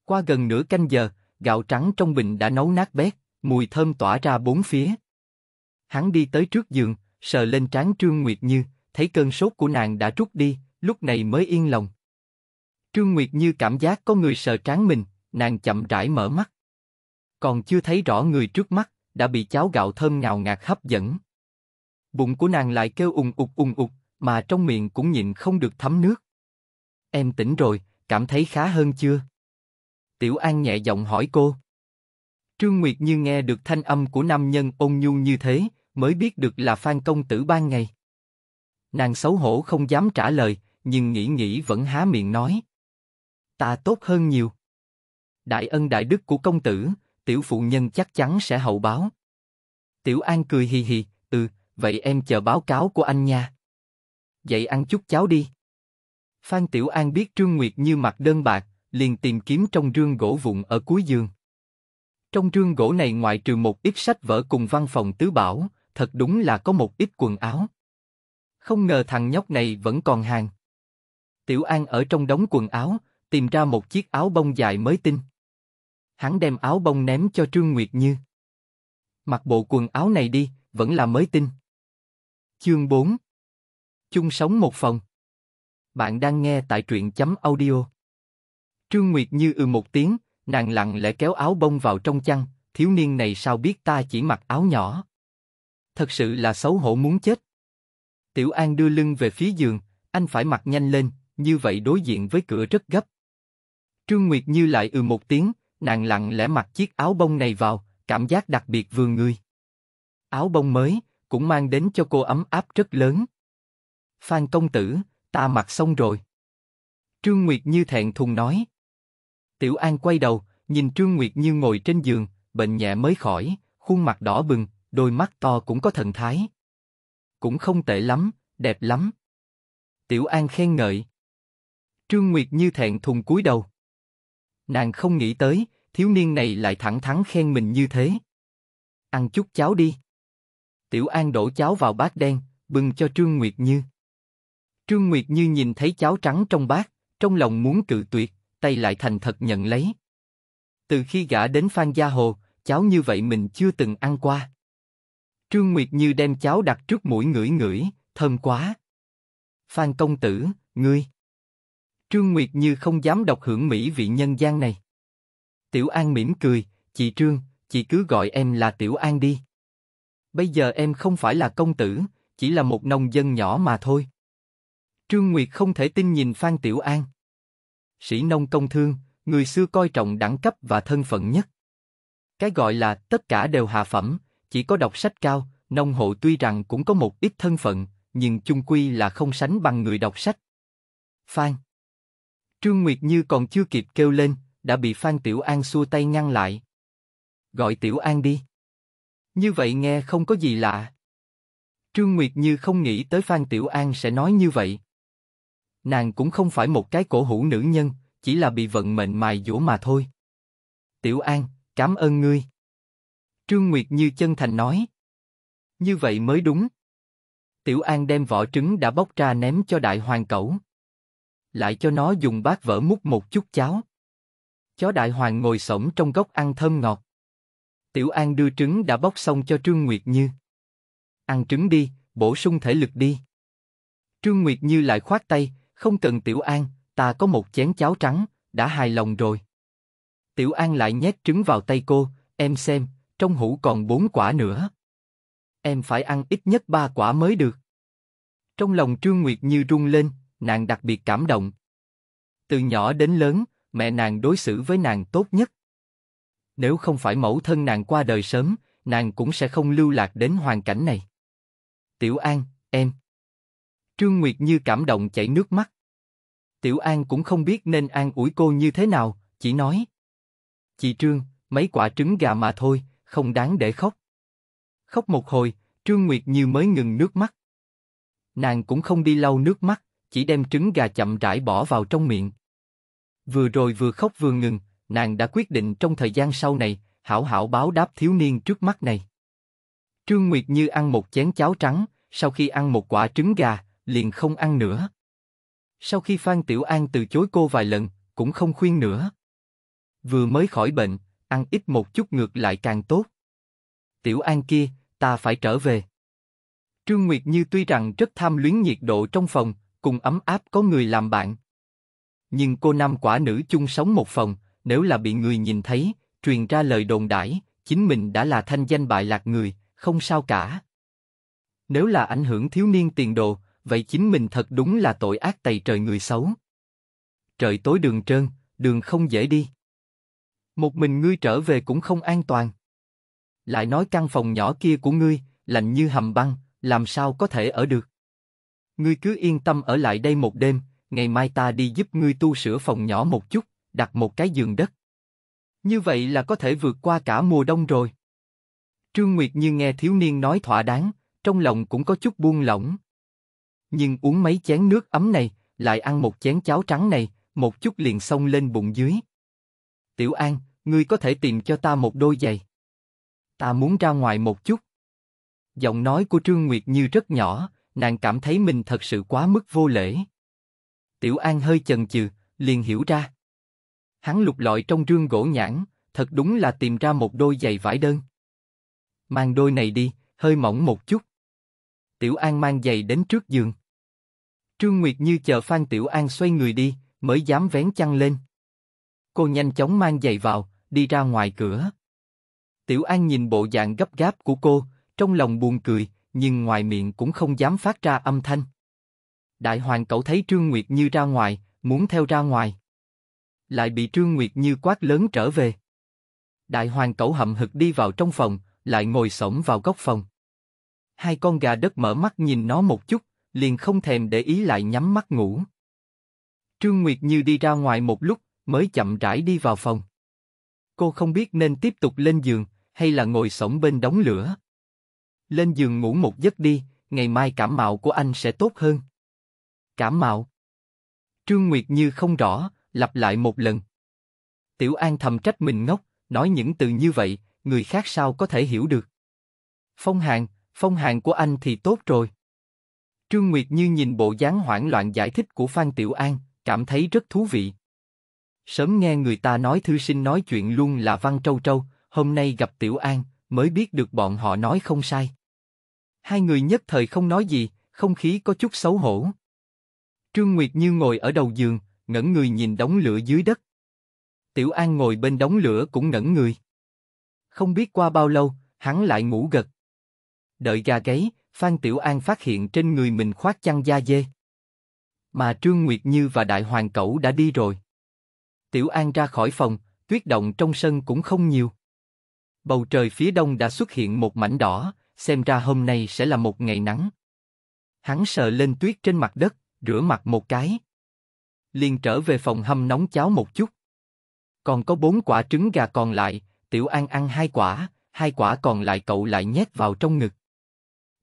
Qua gần nửa canh giờ, gạo trắng trong bình đã nấu nát bét, mùi thơm tỏa ra bốn phía. Hắn đi tới trước giường, sờ lên trán Trương Nguyệt Như, thấy cơn sốt của nàng đã trút đi, lúc này mới yên lòng. Trương Nguyệt như cảm giác có người sờ trán mình, nàng chậm rãi mở mắt. Còn chưa thấy rõ người trước mắt, đã bị cháo gạo thơm ngào ngạt hấp dẫn. Bụng của nàng lại kêu ùng ục ùng ục, mà trong miệng cũng nhịn không được thấm nước. Em tỉnh rồi, cảm thấy khá hơn chưa? Tiểu An nhẹ giọng hỏi cô. Trương Nguyệt như nghe được thanh âm của nam nhân ôn nhu như thế, mới biết được là Phan Công Tử ban ngày. Nàng xấu hổ không dám trả lời, nhưng nghĩ nghĩ vẫn há miệng nói. Ta tốt hơn nhiều. Đại ân đại đức của công tử, tiểu phụ nhân chắc chắn sẽ hậu báo. Tiểu An cười hì hì, ừ, vậy em chờ báo cáo của anh nha. Dậy ăn chút cháo đi. Phan Tiểu An biết Trương Nguyệt như mặt đơn bạc, liền tìm kiếm trong rương gỗ vụn ở cuối giường. Trong rương gỗ này ngoại trừ một ít sách vở cùng văn phòng tứ bảo, thật đúng là có một ít quần áo. Không ngờ thằng nhóc này vẫn còn hàng. Tiểu An ở trong đống quần áo, tìm ra một chiếc áo bông dài mới tinh. Hắn đem áo bông ném cho Trương Nguyệt Như. Mặc bộ quần áo này đi, vẫn là mới tinh. Chương 4 Chung sống một phòng Bạn đang nghe tại truyện chấm audio. Trương Nguyệt Như ừ một tiếng, nàng lặng lẽ kéo áo bông vào trong chăn, thiếu niên này sao biết ta chỉ mặc áo nhỏ. Thật sự là xấu hổ muốn chết. Tiểu An đưa lưng về phía giường, anh phải mặc nhanh lên, như vậy đối diện với cửa rất gấp. Trương Nguyệt Như lại ừ một tiếng, nàng lặng lẽ mặc chiếc áo bông này vào, cảm giác đặc biệt vừa người. Áo bông mới, cũng mang đến cho cô ấm áp rất lớn. Phan công tử, ta mặc xong rồi. Trương Nguyệt Như thẹn thùng nói. Tiểu An quay đầu, nhìn Trương Nguyệt Như ngồi trên giường, bệnh nhẹ mới khỏi, khuôn mặt đỏ bừng, đôi mắt to cũng có thần thái. Cũng không tệ lắm, đẹp lắm. Tiểu An khen ngợi. Trương Nguyệt như thẹn thùng cúi đầu. Nàng không nghĩ tới, thiếu niên này lại thẳng thắn khen mình như thế. Ăn chút cháo đi. Tiểu An đổ cháo vào bát đen, bưng cho Trương Nguyệt Như. Trương Nguyệt Như nhìn thấy cháo trắng trong bát, trong lòng muốn cự tuyệt, tay lại thành thật nhận lấy. Từ khi gã đến Phan Gia Hồ, cháo như vậy mình chưa từng ăn qua. Trương Nguyệt Như đem cháo đặt trước mũi ngửi ngửi, thơm quá. Phan công tử, ngươi. Trương Nguyệt như không dám đọc hưởng mỹ vị nhân gian này. Tiểu An mỉm cười, chị Trương, chị cứ gọi em là Tiểu An đi. Bây giờ em không phải là công tử, chỉ là một nông dân nhỏ mà thôi. Trương Nguyệt không thể tin nhìn Phan Tiểu An. Sĩ nông công thương, người xưa coi trọng đẳng cấp và thân phận nhất. Cái gọi là tất cả đều hạ phẩm, chỉ có đọc sách cao, nông hộ tuy rằng cũng có một ít thân phận, nhưng chung quy là không sánh bằng người đọc sách. Phan Trương Nguyệt Như còn chưa kịp kêu lên, đã bị Phan Tiểu An xua tay ngăn lại. Gọi Tiểu An đi. Như vậy nghe không có gì lạ. Trương Nguyệt Như không nghĩ tới Phan Tiểu An sẽ nói như vậy. Nàng cũng không phải một cái cổ hủ nữ nhân, chỉ là bị vận mệnh mài dũa mà thôi. Tiểu An, cảm ơn ngươi. Trương Nguyệt Như chân thành nói. Như vậy mới đúng. Tiểu An đem vỏ trứng đã bóc ra ném cho đại hoàng cẩu lại cho nó dùng bát vỡ múc một chút cháo. Chó đại hoàng ngồi xổm trong góc ăn thơm ngọt. Tiểu An đưa trứng đã bóc xong cho Trương Nguyệt Như. Ăn trứng đi, bổ sung thể lực đi. Trương Nguyệt Như lại khoát tay, không cần Tiểu An, ta có một chén cháo trắng, đã hài lòng rồi. Tiểu An lại nhét trứng vào tay cô, em xem, trong hũ còn bốn quả nữa. Em phải ăn ít nhất ba quả mới được. Trong lòng Trương Nguyệt Như rung lên, nàng đặc biệt cảm động. Từ nhỏ đến lớn, mẹ nàng đối xử với nàng tốt nhất. Nếu không phải mẫu thân nàng qua đời sớm, nàng cũng sẽ không lưu lạc đến hoàn cảnh này. Tiểu An, em. Trương Nguyệt Như cảm động chảy nước mắt. Tiểu An cũng không biết nên an ủi cô như thế nào, chỉ nói. Chị Trương, mấy quả trứng gà mà thôi, không đáng để khóc. Khóc một hồi, Trương Nguyệt Như mới ngừng nước mắt. Nàng cũng không đi lau nước mắt, chỉ đem trứng gà chậm rãi bỏ vào trong miệng. Vừa rồi vừa khóc vừa ngừng, nàng đã quyết định trong thời gian sau này, hảo hảo báo đáp thiếu niên trước mắt này. Trương Nguyệt Như ăn một chén cháo trắng, sau khi ăn một quả trứng gà, liền không ăn nữa. Sau khi Phan Tiểu An từ chối cô vài lần, cũng không khuyên nữa. Vừa mới khỏi bệnh, ăn ít một chút ngược lại càng tốt. Tiểu An kia, ta phải trở về. Trương Nguyệt Như tuy rằng rất tham luyến nhiệt độ trong phòng, cùng ấm áp có người làm bạn. Nhưng cô nam quả nữ chung sống một phòng, nếu là bị người nhìn thấy, truyền ra lời đồn đãi, chính mình đã là thanh danh bại lạc người, không sao cả. Nếu là ảnh hưởng thiếu niên tiền đồ, vậy chính mình thật đúng là tội ác tày trời người xấu. Trời tối đường trơn, đường không dễ đi. Một mình ngươi trở về cũng không an toàn. Lại nói căn phòng nhỏ kia của ngươi, lạnh như hầm băng, làm sao có thể ở được? Ngươi cứ yên tâm ở lại đây một đêm, ngày mai ta đi giúp ngươi tu sửa phòng nhỏ một chút, đặt một cái giường đất. Như vậy là có thể vượt qua cả mùa đông rồi. Trương Nguyệt như nghe thiếu niên nói thỏa đáng, trong lòng cũng có chút buông lỏng. Nhưng uống mấy chén nước ấm này, lại ăn một chén cháo trắng này, một chút liền xông lên bụng dưới. Tiểu An, ngươi có thể tìm cho ta một đôi giày. Ta muốn ra ngoài một chút. Giọng nói của Trương Nguyệt Như rất nhỏ, nàng cảm thấy mình thật sự quá mức vô lễ. Tiểu An hơi chần chừ, liền hiểu ra. Hắn lục lọi trong rương gỗ nhãn, thật đúng là tìm ra một đôi giày vải đơn. Mang đôi này đi, hơi mỏng một chút. Tiểu An mang giày đến trước giường. Trương Nguyệt Như chờ Phan Tiểu An xoay người đi, mới dám vén chăn lên. Cô nhanh chóng mang giày vào, đi ra ngoài cửa. Tiểu An nhìn bộ dạng gấp gáp của cô, trong lòng buồn cười, nhưng ngoài miệng cũng không dám phát ra âm thanh. Đại hoàng cậu thấy Trương Nguyệt Như ra ngoài, muốn theo ra ngoài. Lại bị Trương Nguyệt Như quát lớn trở về. Đại hoàng cậu hậm hực đi vào trong phòng, lại ngồi sổng vào góc phòng. Hai con gà đất mở mắt nhìn nó một chút, liền không thèm để ý lại nhắm mắt ngủ. Trương Nguyệt Như đi ra ngoài một lúc, mới chậm rãi đi vào phòng. Cô không biết nên tiếp tục lên giường, hay là ngồi sổng bên đóng lửa. Lên giường ngủ một giấc đi, ngày mai cảm mạo của anh sẽ tốt hơn. Cảm mạo. Trương Nguyệt Như không rõ, lặp lại một lần. Tiểu An thầm trách mình ngốc, nói những từ như vậy, người khác sao có thể hiểu được. Phong hàng, phong hàng của anh thì tốt rồi. Trương Nguyệt Như nhìn bộ dáng hoảng loạn giải thích của Phan Tiểu An, cảm thấy rất thú vị. Sớm nghe người ta nói thư sinh nói chuyện luôn là Văn Trâu Trâu, hôm nay gặp Tiểu An, mới biết được bọn họ nói không sai. Hai người nhất thời không nói gì, không khí có chút xấu hổ. Trương Nguyệt Như ngồi ở đầu giường, ngẩn người nhìn đống lửa dưới đất. Tiểu An ngồi bên đống lửa cũng ngẩn người. Không biết qua bao lâu, hắn lại ngủ gật. Đợi gà gáy, Phan Tiểu An phát hiện trên người mình khoác chăn da dê. Mà Trương Nguyệt Như và Đại Hoàng Cẩu đã đi rồi. Tiểu An ra khỏi phòng, tuyết động trong sân cũng không nhiều. Bầu trời phía đông đã xuất hiện một mảnh đỏ, xem ra hôm nay sẽ là một ngày nắng. Hắn sợ lên tuyết trên mặt đất, rửa mặt một cái. Liền trở về phòng hâm nóng cháo một chút. Còn có bốn quả trứng gà còn lại, Tiểu An ăn hai quả, hai quả còn lại cậu lại nhét vào trong ngực.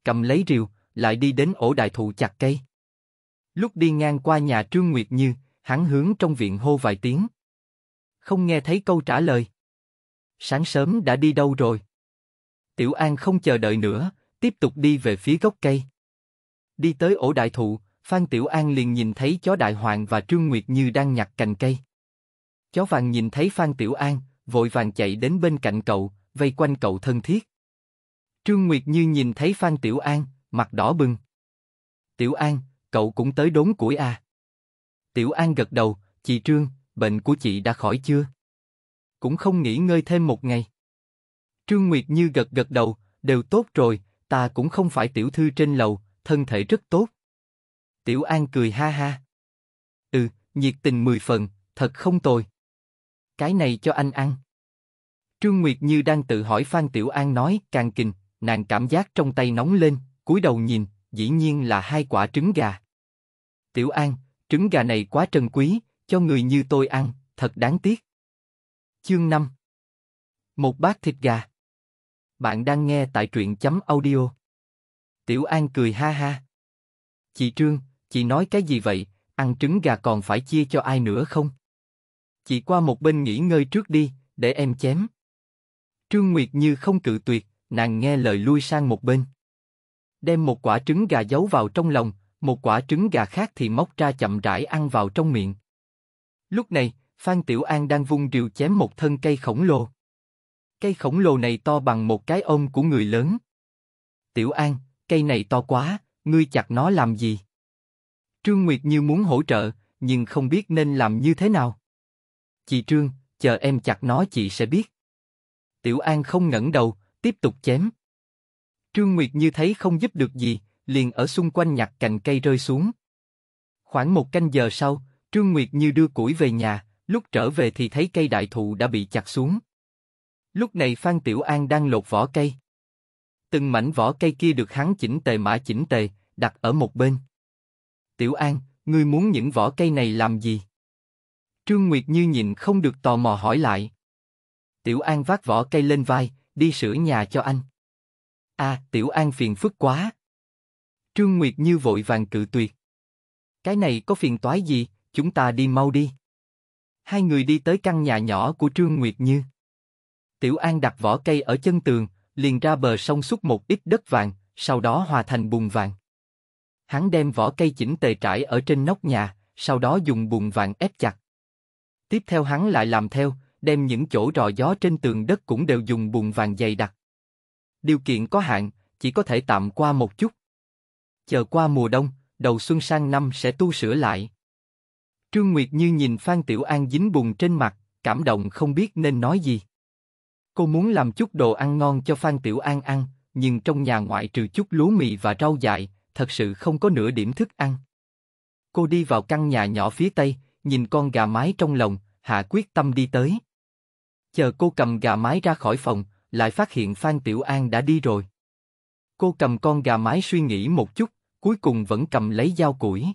Cầm lấy rìu, lại đi đến ổ đại thụ chặt cây. Lúc đi ngang qua nhà Trương Nguyệt Như, hắn hướng trong viện hô vài tiếng. Không nghe thấy câu trả lời. Sáng sớm đã đi đâu rồi? Tiểu An không chờ đợi nữa, tiếp tục đi về phía gốc cây. Đi tới ổ đại thụ, Phan Tiểu An liền nhìn thấy chó đại hoàng và Trương Nguyệt Như đang nhặt cành cây. Chó vàng nhìn thấy Phan Tiểu An, vội vàng chạy đến bên cạnh cậu, vây quanh cậu thân thiết. Trương Nguyệt Như nhìn thấy Phan Tiểu An, mặt đỏ bừng. Tiểu An, cậu cũng tới đốn củi à? Tiểu An gật đầu, chị Trương, bệnh của chị đã khỏi chưa? Cũng không nghỉ ngơi thêm một ngày. Trương Nguyệt Như gật gật đầu, đều tốt rồi, ta cũng không phải tiểu thư trên lầu, thân thể rất tốt. Tiểu An cười ha ha. Ừ, nhiệt tình mười phần, thật không tồi. Cái này cho anh ăn. Trương Nguyệt Như đang tự hỏi Phan Tiểu An nói, càng kình, nàng cảm giác trong tay nóng lên, cúi đầu nhìn, dĩ nhiên là hai quả trứng gà. Tiểu An, trứng gà này quá trân quý, cho người như tôi ăn, thật đáng tiếc. Chương 5 Một bát thịt gà bạn đang nghe tại truyện chấm audio. Tiểu An cười ha ha. Chị Trương, chị nói cái gì vậy, ăn trứng gà còn phải chia cho ai nữa không? Chị qua một bên nghỉ ngơi trước đi, để em chém. Trương Nguyệt như không cự tuyệt, nàng nghe lời lui sang một bên. Đem một quả trứng gà giấu vào trong lòng, một quả trứng gà khác thì móc ra chậm rãi ăn vào trong miệng. Lúc này, Phan Tiểu An đang vung rìu chém một thân cây khổng lồ. Cây khổng lồ này to bằng một cái ôm của người lớn. Tiểu An, cây này to quá, ngươi chặt nó làm gì? Trương Nguyệt như muốn hỗ trợ, nhưng không biết nên làm như thế nào. Chị Trương, chờ em chặt nó chị sẽ biết. Tiểu An không ngẩng đầu, tiếp tục chém. Trương Nguyệt như thấy không giúp được gì, liền ở xung quanh nhặt cành cây rơi xuống. Khoảng một canh giờ sau, Trương Nguyệt như đưa củi về nhà, lúc trở về thì thấy cây đại thụ đã bị chặt xuống. Lúc này Phan Tiểu An đang lột vỏ cây. Từng mảnh vỏ cây kia được hắn chỉnh tề mã chỉnh tề, đặt ở một bên. Tiểu An, ngươi muốn những vỏ cây này làm gì? Trương Nguyệt Như nhìn không được tò mò hỏi lại. Tiểu An vác vỏ cây lên vai, đi sửa nhà cho anh. À, Tiểu An phiền phức quá. Trương Nguyệt Như vội vàng cự tuyệt. Cái này có phiền toái gì, chúng ta đi mau đi. Hai người đi tới căn nhà nhỏ của Trương Nguyệt Như. Tiểu An đặt vỏ cây ở chân tường, liền ra bờ sông xúc một ít đất vàng, sau đó hòa thành bùn vàng. Hắn đem vỏ cây chỉnh tề trải ở trên nóc nhà, sau đó dùng bùn vàng ép chặt. Tiếp theo hắn lại làm theo, đem những chỗ rò gió trên tường đất cũng đều dùng bùn vàng dày đặc. Điều kiện có hạn, chỉ có thể tạm qua một chút. Chờ qua mùa đông, đầu xuân sang năm sẽ tu sửa lại. Trương Nguyệt Như nhìn Phan Tiểu An dính bùn trên mặt, cảm động không biết nên nói gì. Cô muốn làm chút đồ ăn ngon cho Phan Tiểu An ăn, nhưng trong nhà ngoại trừ chút lúa mì và rau dại, thật sự không có nửa điểm thức ăn. Cô đi vào căn nhà nhỏ phía tây, nhìn con gà mái trong lòng, hạ quyết tâm đi tới. Chờ cô cầm gà mái ra khỏi phòng, lại phát hiện Phan Tiểu An đã đi rồi. Cô cầm con gà mái suy nghĩ một chút, cuối cùng vẫn cầm lấy dao củi.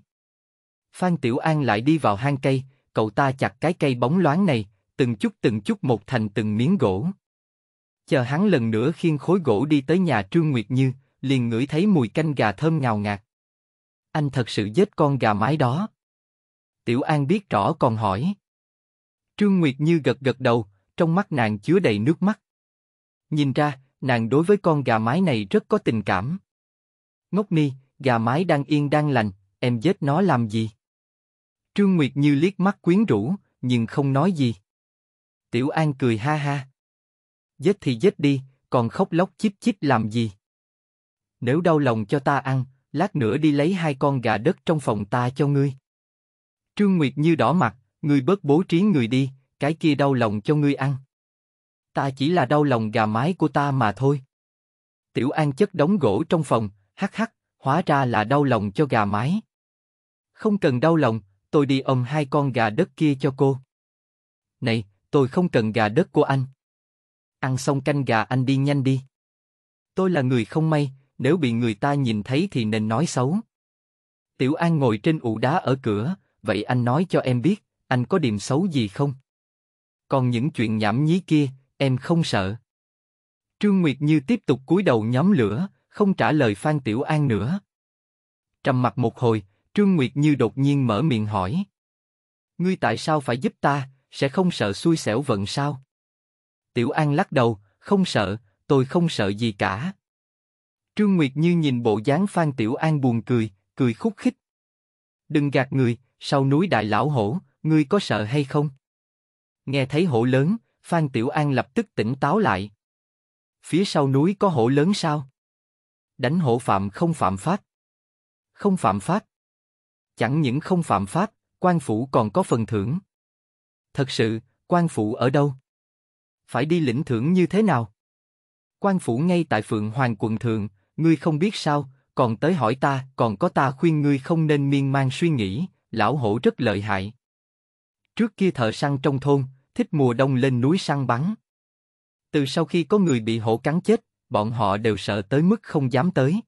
Phan Tiểu An lại đi vào hang cây, cậu ta chặt cái cây bóng loáng này, từng chút từng chút một thành từng miếng gỗ. Chờ hắn lần nữa khiêng khối gỗ đi tới nhà Trương Nguyệt Như, liền ngửi thấy mùi canh gà thơm ngào ngạt. Anh thật sự giết con gà mái đó. Tiểu An biết rõ còn hỏi. Trương Nguyệt Như gật gật đầu, trong mắt nàng chứa đầy nước mắt. Nhìn ra, nàng đối với con gà mái này rất có tình cảm. Ngốc ni, gà mái đang yên đang lành, em giết nó làm gì? Trương Nguyệt Như liếc mắt quyến rũ, nhưng không nói gì. Tiểu An cười ha ha giết thì giết đi, còn khóc lóc chít chít làm gì? Nếu đau lòng cho ta ăn, lát nữa đi lấy hai con gà đất trong phòng ta cho ngươi. Trương Nguyệt như đỏ mặt, ngươi bớt bố trí người đi, cái kia đau lòng cho ngươi ăn. Ta chỉ là đau lòng gà mái của ta mà thôi. Tiểu An chất đóng gỗ trong phòng, hắc hắc, hóa ra là đau lòng cho gà mái. Không cần đau lòng, tôi đi ôm hai con gà đất kia cho cô. Này, tôi không cần gà đất của anh ăn xong canh gà anh đi nhanh đi. Tôi là người không may, nếu bị người ta nhìn thấy thì nên nói xấu. Tiểu An ngồi trên ụ đá ở cửa, vậy anh nói cho em biết, anh có điểm xấu gì không? Còn những chuyện nhảm nhí kia, em không sợ. Trương Nguyệt Như tiếp tục cúi đầu nhóm lửa, không trả lời Phan Tiểu An nữa. Trầm mặt một hồi, Trương Nguyệt Như đột nhiên mở miệng hỏi. Ngươi tại sao phải giúp ta, sẽ không sợ xui xẻo vận sao? Tiểu An lắc đầu, không sợ, tôi không sợ gì cả. Trương Nguyệt Như nhìn bộ dáng Phan Tiểu An buồn cười, cười khúc khích. Đừng gạt người, sau núi đại lão hổ, ngươi có sợ hay không? Nghe thấy hổ lớn, Phan Tiểu An lập tức tỉnh táo lại. Phía sau núi có hổ lớn sao? Đánh hổ phạm không phạm pháp. Không phạm pháp. Chẳng những không phạm pháp, quan phủ còn có phần thưởng. Thật sự, quan phủ ở đâu? phải đi lĩnh thưởng như thế nào? Quan phủ ngay tại Phượng Hoàng quận thượng, ngươi không biết sao, còn tới hỏi ta, còn có ta khuyên ngươi không nên miên man suy nghĩ, lão hổ rất lợi hại. Trước kia thợ săn trong thôn, thích mùa đông lên núi săn bắn. Từ sau khi có người bị hổ cắn chết, bọn họ đều sợ tới mức không dám tới.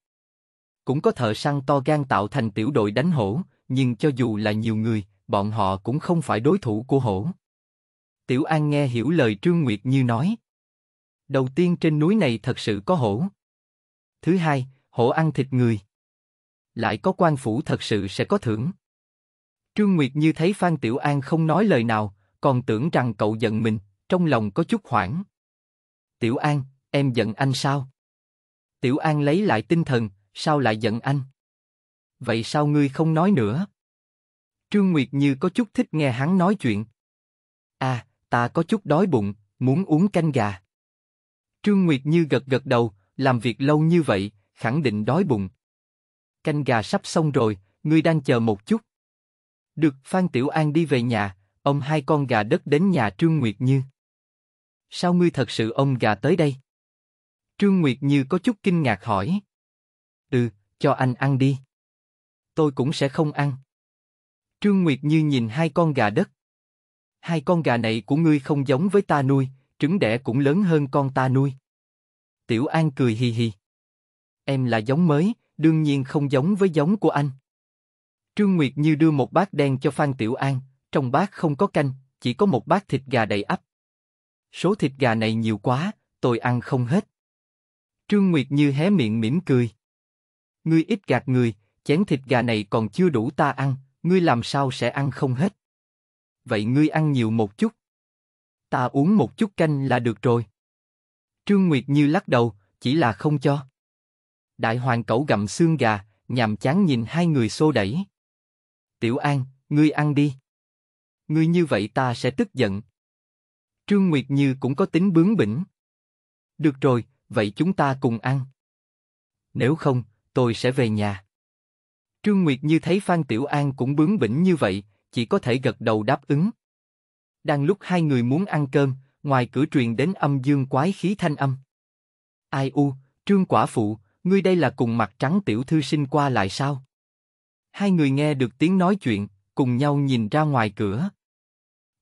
Cũng có thợ săn to gan tạo thành tiểu đội đánh hổ, nhưng cho dù là nhiều người, bọn họ cũng không phải đối thủ của hổ. Tiểu An nghe hiểu lời Trương Nguyệt Như nói. Đầu tiên trên núi này thật sự có hổ. Thứ hai, hổ ăn thịt người. Lại có quan phủ thật sự sẽ có thưởng. Trương Nguyệt Như thấy Phan Tiểu An không nói lời nào, còn tưởng rằng cậu giận mình, trong lòng có chút hoảng. Tiểu An, em giận anh sao? Tiểu An lấy lại tinh thần, sao lại giận anh? Vậy sao ngươi không nói nữa? Trương Nguyệt Như có chút thích nghe hắn nói chuyện. À, ta có chút đói bụng, muốn uống canh gà. Trương Nguyệt Như gật gật đầu, làm việc lâu như vậy, khẳng định đói bụng. Canh gà sắp xong rồi, ngươi đang chờ một chút. Được Phan Tiểu An đi về nhà, ông hai con gà đất đến nhà Trương Nguyệt Như. Sao ngươi thật sự ông gà tới đây? Trương Nguyệt Như có chút kinh ngạc hỏi. Ừ, cho anh ăn đi. Tôi cũng sẽ không ăn. Trương Nguyệt Như nhìn hai con gà đất hai con gà này của ngươi không giống với ta nuôi, trứng đẻ cũng lớn hơn con ta nuôi. Tiểu An cười hì hì. Em là giống mới, đương nhiên không giống với giống của anh. Trương Nguyệt như đưa một bát đen cho Phan Tiểu An, trong bát không có canh, chỉ có một bát thịt gà đầy ắp. Số thịt gà này nhiều quá, tôi ăn không hết. Trương Nguyệt như hé miệng mỉm cười. Ngươi ít gạt người, chén thịt gà này còn chưa đủ ta ăn, ngươi làm sao sẽ ăn không hết? vậy ngươi ăn nhiều một chút. Ta uống một chút canh là được rồi. Trương Nguyệt Như lắc đầu, chỉ là không cho. Đại hoàng cẩu gặm xương gà, nhàm chán nhìn hai người xô đẩy. Tiểu An, ngươi ăn đi. Ngươi như vậy ta sẽ tức giận. Trương Nguyệt Như cũng có tính bướng bỉnh. Được rồi, vậy chúng ta cùng ăn. Nếu không, tôi sẽ về nhà. Trương Nguyệt Như thấy Phan Tiểu An cũng bướng bỉnh như vậy, chỉ có thể gật đầu đáp ứng. Đang lúc hai người muốn ăn cơm, ngoài cửa truyền đến âm dương quái khí thanh âm. Ai u, trương quả phụ, ngươi đây là cùng mặt trắng tiểu thư sinh qua lại sao? Hai người nghe được tiếng nói chuyện, cùng nhau nhìn ra ngoài cửa.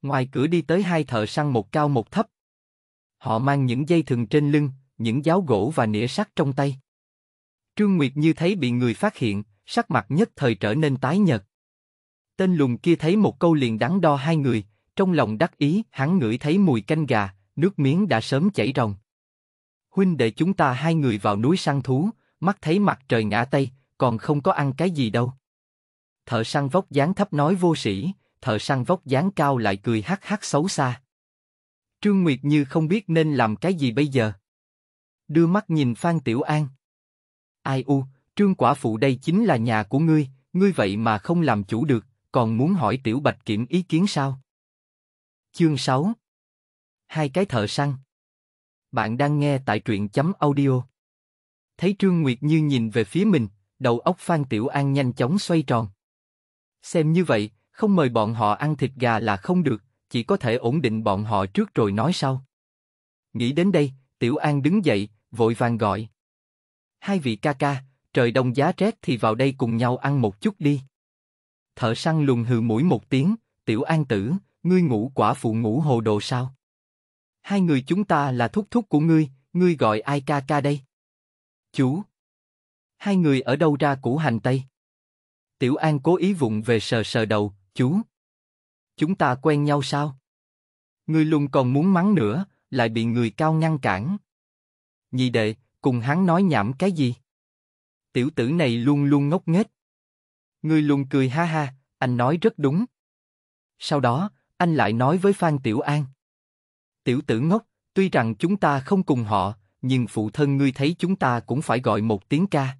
Ngoài cửa đi tới hai thợ săn một cao một thấp. Họ mang những dây thừng trên lưng, những giáo gỗ và nĩa sắt trong tay. Trương Nguyệt như thấy bị người phát hiện, sắc mặt nhất thời trở nên tái nhợt. Tên lùn kia thấy một câu liền đắn đo hai người, trong lòng đắc ý, hắn ngửi thấy mùi canh gà, nước miếng đã sớm chảy ròng. Huynh đệ chúng ta hai người vào núi săn thú, mắt thấy mặt trời ngã tây, còn không có ăn cái gì đâu. Thợ săn vóc dáng thấp nói vô sĩ, thợ săn vóc dáng cao lại cười hắc hắc xấu xa. Trương Nguyệt Như không biết nên làm cái gì bây giờ. Đưa mắt nhìn Phan Tiểu An. Ai u, Trương Quả Phụ đây chính là nhà của ngươi, ngươi vậy mà không làm chủ được, còn muốn hỏi Tiểu Bạch Kiểm ý kiến sao? Chương 6 Hai cái thợ săn Bạn đang nghe tại truyện chấm audio Thấy Trương Nguyệt Như nhìn về phía mình, đầu óc Phan Tiểu An nhanh chóng xoay tròn. Xem như vậy, không mời bọn họ ăn thịt gà là không được, chỉ có thể ổn định bọn họ trước rồi nói sau. Nghĩ đến đây, Tiểu An đứng dậy, vội vàng gọi. Hai vị ca ca, trời đông giá rét thì vào đây cùng nhau ăn một chút đi. Thợ săn lùng hừ mũi một tiếng, tiểu an tử, ngươi ngủ quả phụ ngủ hồ đồ sao? Hai người chúng ta là thúc thúc của ngươi, ngươi gọi ai ca ca đây? Chú! Hai người ở đâu ra củ hành tây? Tiểu An cố ý vụng về sờ sờ đầu, chú. Chúng ta quen nhau sao? ngươi lùng còn muốn mắng nữa, lại bị người cao ngăn cản. Nhị đệ, cùng hắn nói nhảm cái gì? Tiểu tử này luôn luôn ngốc nghếch. Ngươi luôn cười ha ha, anh nói rất đúng. Sau đó, anh lại nói với Phan Tiểu An. Tiểu tử ngốc, tuy rằng chúng ta không cùng họ, nhưng phụ thân ngươi thấy chúng ta cũng phải gọi một tiếng ca.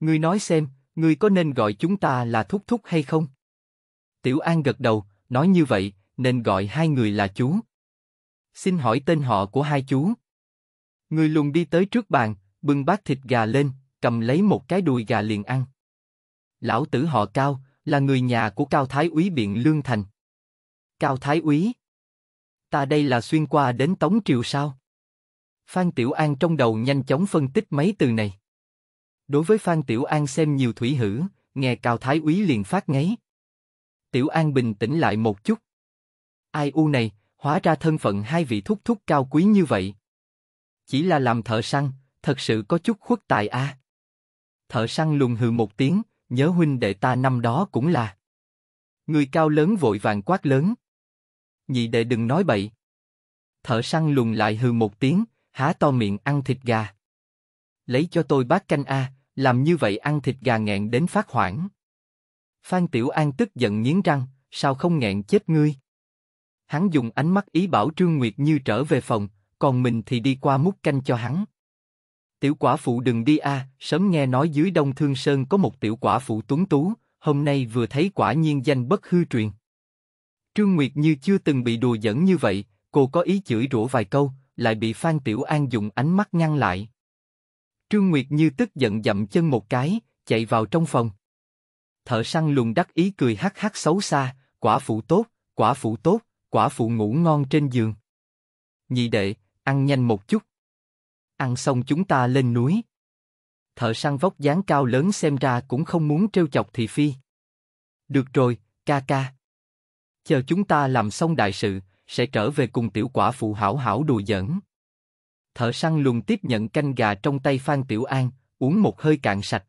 Ngươi nói xem, ngươi có nên gọi chúng ta là thúc thúc hay không? Tiểu An gật đầu, nói như vậy, nên gọi hai người là chú. Xin hỏi tên họ của hai chú. Ngươi luôn đi tới trước bàn, bưng bát thịt gà lên, cầm lấy một cái đùi gà liền ăn. Lão tử họ Cao, là người nhà của Cao Thái úy Biện Lương Thành. Cao Thái úy? Ta đây là xuyên qua đến Tống Triều sao? Phan Tiểu An trong đầu nhanh chóng phân tích mấy từ này. Đối với Phan Tiểu An xem nhiều thủy hữ, nghe Cao Thái úy liền phát ngáy. Tiểu An bình tĩnh lại một chút. Ai u này, hóa ra thân phận hai vị thúc thúc cao quý như vậy. Chỉ là làm thợ săn, thật sự có chút khuất tài a. À. Thợ săn lùng hừ một tiếng, nhớ huynh đệ ta năm đó cũng là. Người cao lớn vội vàng quát lớn. Nhị đệ đừng nói bậy. thở săn lùn lại hừ một tiếng, há to miệng ăn thịt gà. Lấy cho tôi bát canh a, làm như vậy ăn thịt gà nghẹn đến phát hoảng. Phan Tiểu An tức giận nghiến răng, sao không nghẹn chết ngươi? Hắn dùng ánh mắt ý bảo Trương Nguyệt Như trở về phòng, còn mình thì đi qua múc canh cho hắn. Tiểu quả phụ đừng đi a, sớm nghe nói dưới Đông Thương Sơn có một tiểu quả phụ tuấn tú, hôm nay vừa thấy quả nhiên danh bất hư truyền. Trương Nguyệt như chưa từng bị đùa giỡn như vậy, cô có ý chửi rủa vài câu, lại bị Phan Tiểu An dùng ánh mắt ngăn lại. Trương Nguyệt như tức giận dậm chân một cái, chạy vào trong phòng. Thợ săn lùng đắc ý cười hắc hắc xấu xa, quả phụ tốt, quả phụ tốt, quả phụ ngủ ngon trên giường. Nhị đệ, ăn nhanh một chút, ăn xong chúng ta lên núi. Thợ săn vóc dáng cao lớn xem ra cũng không muốn trêu chọc thị phi. Được rồi, ca ca. Chờ chúng ta làm xong đại sự, sẽ trở về cùng tiểu quả phụ hảo hảo đùa giỡn. Thợ săn lùng tiếp nhận canh gà trong tay Phan Tiểu An, uống một hơi cạn sạch.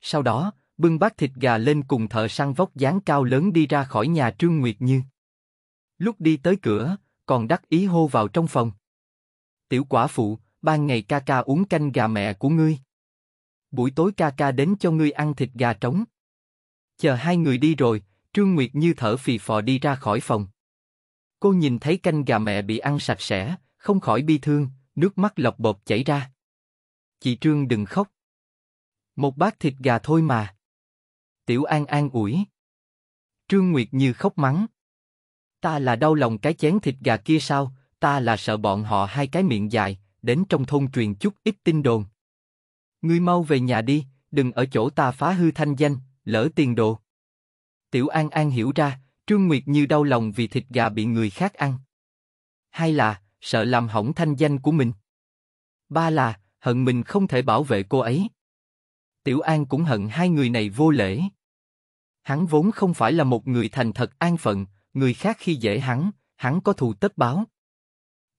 Sau đó, bưng bát thịt gà lên cùng thợ săn vóc dáng cao lớn đi ra khỏi nhà Trương Nguyệt Như. Lúc đi tới cửa, còn đắc ý hô vào trong phòng. Tiểu quả phụ, ban ngày ca ca uống canh gà mẹ của ngươi. Buổi tối ca ca đến cho ngươi ăn thịt gà trống. Chờ hai người đi rồi, Trương Nguyệt như thở phì phò đi ra khỏi phòng. Cô nhìn thấy canh gà mẹ bị ăn sạch sẽ, không khỏi bi thương, nước mắt lọc bột chảy ra. Chị Trương đừng khóc. Một bát thịt gà thôi mà. Tiểu An an ủi. Trương Nguyệt như khóc mắng. Ta là đau lòng cái chén thịt gà kia sao, ta là sợ bọn họ hai cái miệng dài, đến trong thôn truyền chút ít tin đồn. Ngươi mau về nhà đi, đừng ở chỗ ta phá hư thanh danh, lỡ tiền đồ. Tiểu An An hiểu ra, Trương Nguyệt như đau lòng vì thịt gà bị người khác ăn. Hai là, sợ làm hỏng thanh danh của mình. Ba là, hận mình không thể bảo vệ cô ấy. Tiểu An cũng hận hai người này vô lễ. Hắn vốn không phải là một người thành thật an phận, người khác khi dễ hắn, hắn có thù tất báo.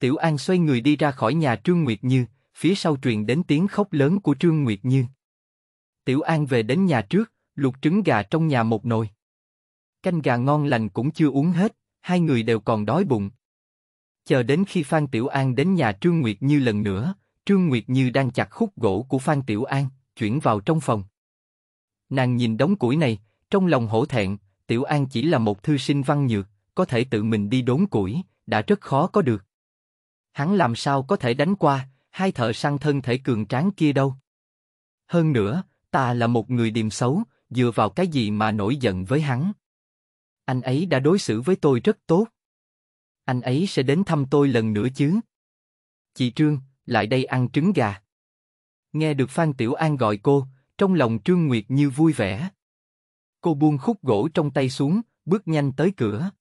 Tiểu An xoay người đi ra khỏi nhà Trương Nguyệt Như, phía sau truyền đến tiếng khóc lớn của Trương Nguyệt Như. Tiểu An về đến nhà trước, luộc trứng gà trong nhà một nồi. Canh gà ngon lành cũng chưa uống hết, hai người đều còn đói bụng. Chờ đến khi Phan Tiểu An đến nhà Trương Nguyệt Như lần nữa, Trương Nguyệt Như đang chặt khúc gỗ của Phan Tiểu An, chuyển vào trong phòng. Nàng nhìn đống củi này, trong lòng hổ thẹn, Tiểu An chỉ là một thư sinh văn nhược, có thể tự mình đi đốn củi, đã rất khó có được. Hắn làm sao có thể đánh qua hai thợ săn thân thể cường tráng kia đâu? Hơn nữa, ta là một người điềm xấu, dựa vào cái gì mà nổi giận với hắn? Anh ấy đã đối xử với tôi rất tốt. Anh ấy sẽ đến thăm tôi lần nữa chứ? Chị Trương, lại đây ăn trứng gà. Nghe được Phan Tiểu An gọi cô, trong lòng Trương Nguyệt như vui vẻ. Cô buông khúc gỗ trong tay xuống, bước nhanh tới cửa.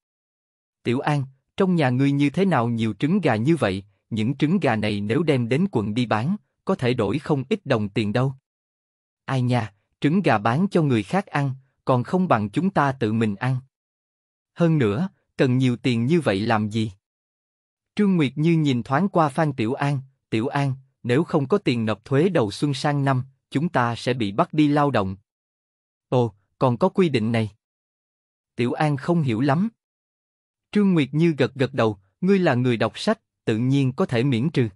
Tiểu An, trong nhà ngươi như thế nào nhiều trứng gà như vậy, những trứng gà này nếu đem đến quận đi bán, có thể đổi không ít đồng tiền đâu. Ai nha, trứng gà bán cho người khác ăn, còn không bằng chúng ta tự mình ăn. Hơn nữa, cần nhiều tiền như vậy làm gì? Trương Nguyệt Như nhìn thoáng qua Phan Tiểu An, Tiểu An, nếu không có tiền nộp thuế đầu xuân sang năm, chúng ta sẽ bị bắt đi lao động. Ồ, còn có quy định này. Tiểu An không hiểu lắm. Trương Nguyệt Như gật gật đầu, ngươi là người đọc sách, tự nhiên có thể miễn trừ.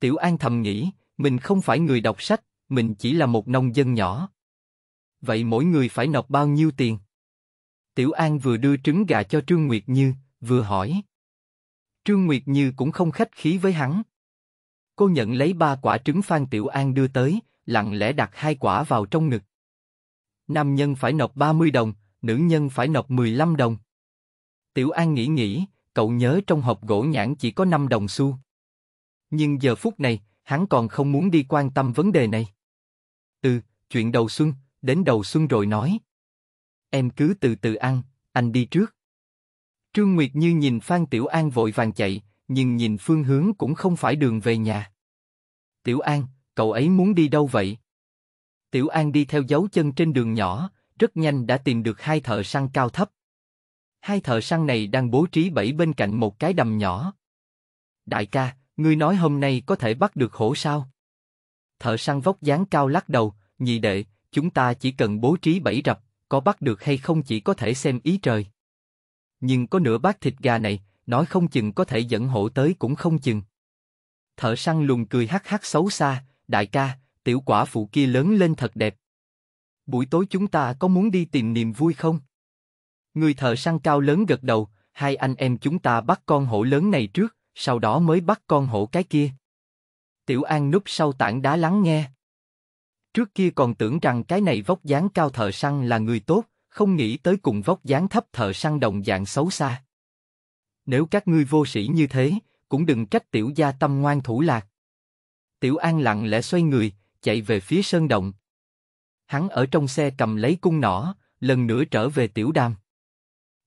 Tiểu An thầm nghĩ, mình không phải người đọc sách, mình chỉ là một nông dân nhỏ. Vậy mỗi người phải nộp bao nhiêu tiền? Tiểu An vừa đưa trứng gà cho Trương Nguyệt Như, vừa hỏi. Trương Nguyệt Như cũng không khách khí với hắn. Cô nhận lấy ba quả trứng Phan Tiểu An đưa tới, lặng lẽ đặt hai quả vào trong ngực. Nam nhân phải nộp 30 đồng, nữ nhân phải nộp 15 đồng. Tiểu An nghĩ nghĩ, cậu nhớ trong hộp gỗ nhãn chỉ có 5 đồng xu. Nhưng giờ phút này, hắn còn không muốn đi quan tâm vấn đề này. Ừ, chuyện đầu xuân, đến đầu xuân rồi nói. Em cứ từ từ ăn, anh đi trước. Trương Nguyệt Như nhìn Phan Tiểu An vội vàng chạy, nhưng nhìn phương hướng cũng không phải đường về nhà. Tiểu An, cậu ấy muốn đi đâu vậy? Tiểu An đi theo dấu chân trên đường nhỏ, rất nhanh đã tìm được hai thợ săn cao thấp. Hai thợ săn này đang bố trí bẫy bên cạnh một cái đầm nhỏ. Đại ca, ngươi nói hôm nay có thể bắt được hổ sao? Thợ săn vóc dáng cao lắc đầu, nhị đệ, chúng ta chỉ cần bố trí bẫy rập, có bắt được hay không chỉ có thể xem ý trời. Nhưng có nửa bát thịt gà này, nói không chừng có thể dẫn hổ tới cũng không chừng. Thợ săn lùng cười hắc hắc xấu xa, đại ca, tiểu quả phụ kia lớn lên thật đẹp. Buổi tối chúng ta có muốn đi tìm niềm vui không? Người thợ săn cao lớn gật đầu, hai anh em chúng ta bắt con hổ lớn này trước, sau đó mới bắt con hổ cái kia. Tiểu An núp sau tảng đá lắng nghe. Trước kia còn tưởng rằng cái này vóc dáng cao thợ săn là người tốt, không nghĩ tới cùng vóc dáng thấp thợ săn đồng dạng xấu xa. Nếu các ngươi vô sĩ như thế, cũng đừng trách tiểu gia tâm ngoan thủ lạc. Tiểu An lặng lẽ xoay người, chạy về phía sơn động. Hắn ở trong xe cầm lấy cung nỏ, lần nữa trở về tiểu đàm.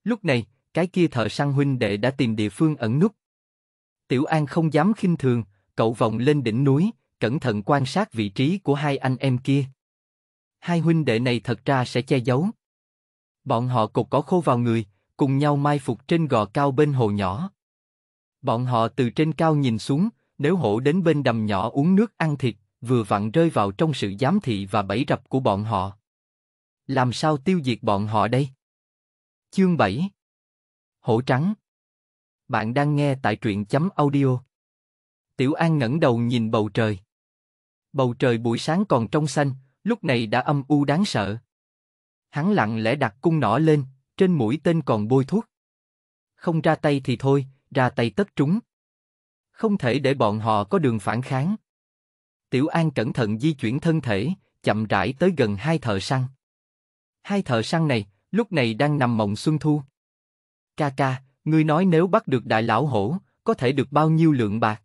Lúc này, cái kia thợ săn huynh đệ đã tìm địa phương ẩn núp. Tiểu An không dám khinh thường, cậu vòng lên đỉnh núi, cẩn thận quan sát vị trí của hai anh em kia. Hai huynh đệ này thật ra sẽ che giấu. Bọn họ cột có khô vào người, cùng nhau mai phục trên gò cao bên hồ nhỏ. Bọn họ từ trên cao nhìn xuống, nếu hổ đến bên đầm nhỏ uống nước ăn thịt, vừa vặn rơi vào trong sự giám thị và bẫy rập của bọn họ. Làm sao tiêu diệt bọn họ đây? Chương 7 Hổ trắng Bạn đang nghe tại truyện chấm audio. Tiểu An ngẩng đầu nhìn bầu trời. Bầu trời buổi sáng còn trong xanh, lúc này đã âm u đáng sợ. Hắn lặng lẽ đặt cung nỏ lên, trên mũi tên còn bôi thuốc. Không ra tay thì thôi, ra tay tất trúng. Không thể để bọn họ có đường phản kháng. Tiểu An cẩn thận di chuyển thân thể, chậm rãi tới gần hai thợ săn. Hai thợ săn này, lúc này đang nằm mộng xuân thu. Ca ca, ngươi nói nếu bắt được đại lão hổ, có thể được bao nhiêu lượng bạc?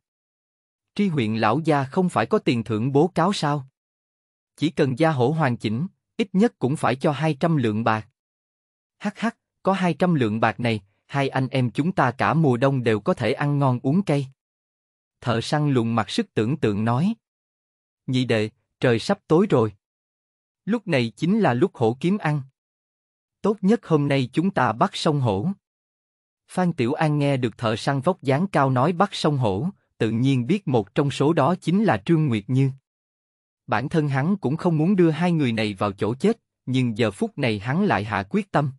Tri huyện lão gia không phải có tiền thưởng bố cáo sao? Chỉ cần gia hổ hoàn chỉnh, ít nhất cũng phải cho 200 lượng bạc. Hắc hắc, có 200 lượng bạc này, hai anh em chúng ta cả mùa đông đều có thể ăn ngon uống cay. Thợ săn lùng mặt sức tưởng tượng nói. Nhị đệ, trời sắp tối rồi. Lúc này chính là lúc hổ kiếm ăn tốt nhất hôm nay chúng ta bắt sông hổ. Phan Tiểu An nghe được thợ săn vóc dáng cao nói bắt sông hổ, tự nhiên biết một trong số đó chính là Trương Nguyệt Như. Bản thân hắn cũng không muốn đưa hai người này vào chỗ chết, nhưng giờ phút này hắn lại hạ quyết tâm.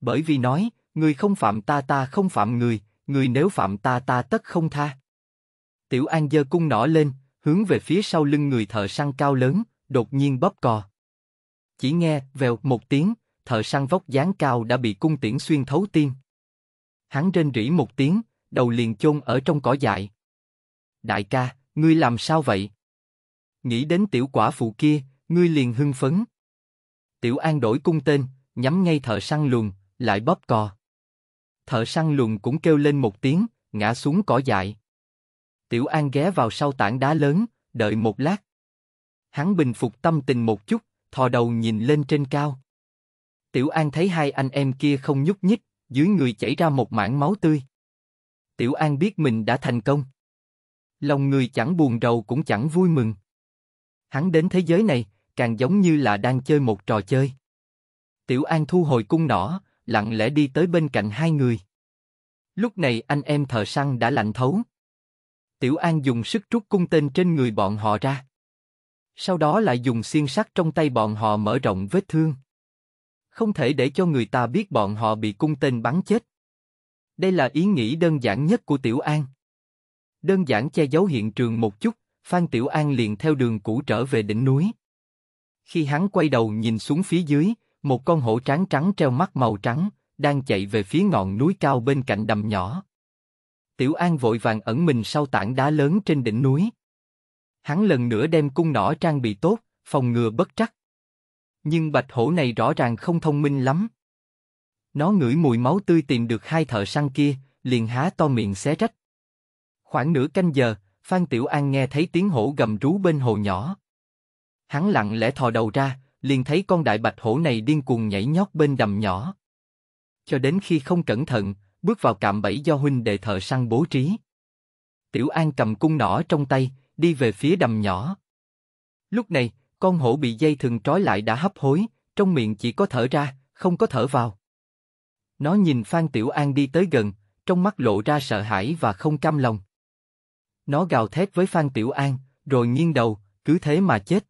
Bởi vì nói, người không phạm ta ta không phạm người, người nếu phạm ta ta tất không tha. Tiểu An giơ cung nỏ lên, hướng về phía sau lưng người thợ săn cao lớn, đột nhiên bóp cò. Chỉ nghe, vèo một tiếng, thợ săn vóc dáng cao đã bị cung tiễn xuyên thấu tim. Hắn rên rỉ một tiếng, đầu liền chôn ở trong cỏ dại. Đại ca, ngươi làm sao vậy? Nghĩ đến tiểu quả phụ kia, ngươi liền hưng phấn. Tiểu An đổi cung tên, nhắm ngay thợ săn luồn, lại bóp cò. Thợ săn luồn cũng kêu lên một tiếng, ngã xuống cỏ dại. Tiểu An ghé vào sau tảng đá lớn, đợi một lát. Hắn bình phục tâm tình một chút, thò đầu nhìn lên trên cao. Tiểu An thấy hai anh em kia không nhúc nhích, dưới người chảy ra một mảng máu tươi. Tiểu An biết mình đã thành công. Lòng người chẳng buồn rầu cũng chẳng vui mừng. Hắn đến thế giới này, càng giống như là đang chơi một trò chơi. Tiểu An thu hồi cung nỏ, lặng lẽ đi tới bên cạnh hai người. Lúc này anh em thợ săn đã lạnh thấu. Tiểu An dùng sức rút cung tên trên người bọn họ ra. Sau đó lại dùng xiên sắt trong tay bọn họ mở rộng vết thương. Không thể để cho người ta biết bọn họ bị cung tên bắn chết. Đây là ý nghĩ đơn giản nhất của Tiểu An. Đơn giản che giấu hiện trường một chút, Phan Tiểu An liền theo đường cũ trở về đỉnh núi. Khi hắn quay đầu nhìn xuống phía dưới, một con hổ trắng trắng treo mắt màu trắng, đang chạy về phía ngọn núi cao bên cạnh đầm nhỏ. Tiểu An vội vàng ẩn mình sau tảng đá lớn trên đỉnh núi. Hắn lần nữa đem cung nỏ trang bị tốt, phòng ngừa bất trắc. Nhưng bạch hổ này rõ ràng không thông minh lắm. Nó ngửi mùi máu tươi tìm được hai thợ săn kia, liền há to miệng xé rách. Khoảng nửa canh giờ, Phan Tiểu An nghe thấy tiếng hổ gầm rú bên hồ nhỏ. Hắn lặng lẽ thò đầu ra, liền thấy con đại bạch hổ này điên cuồng nhảy nhót bên đầm nhỏ. Cho đến khi không cẩn thận, bước vào cạm bẫy do huynh đệ thợ săn bố trí. Tiểu An cầm cung nỏ trong tay, đi về phía đầm nhỏ. Lúc này, con hổ bị dây thừng trói lại đã hấp hối, trong miệng chỉ có thở ra, không có thở vào. Nó nhìn Phan Tiểu An đi tới gần, trong mắt lộ ra sợ hãi và không cam lòng. Nó gào thét với Phan Tiểu An, rồi nghiêng đầu, cứ thế mà chết.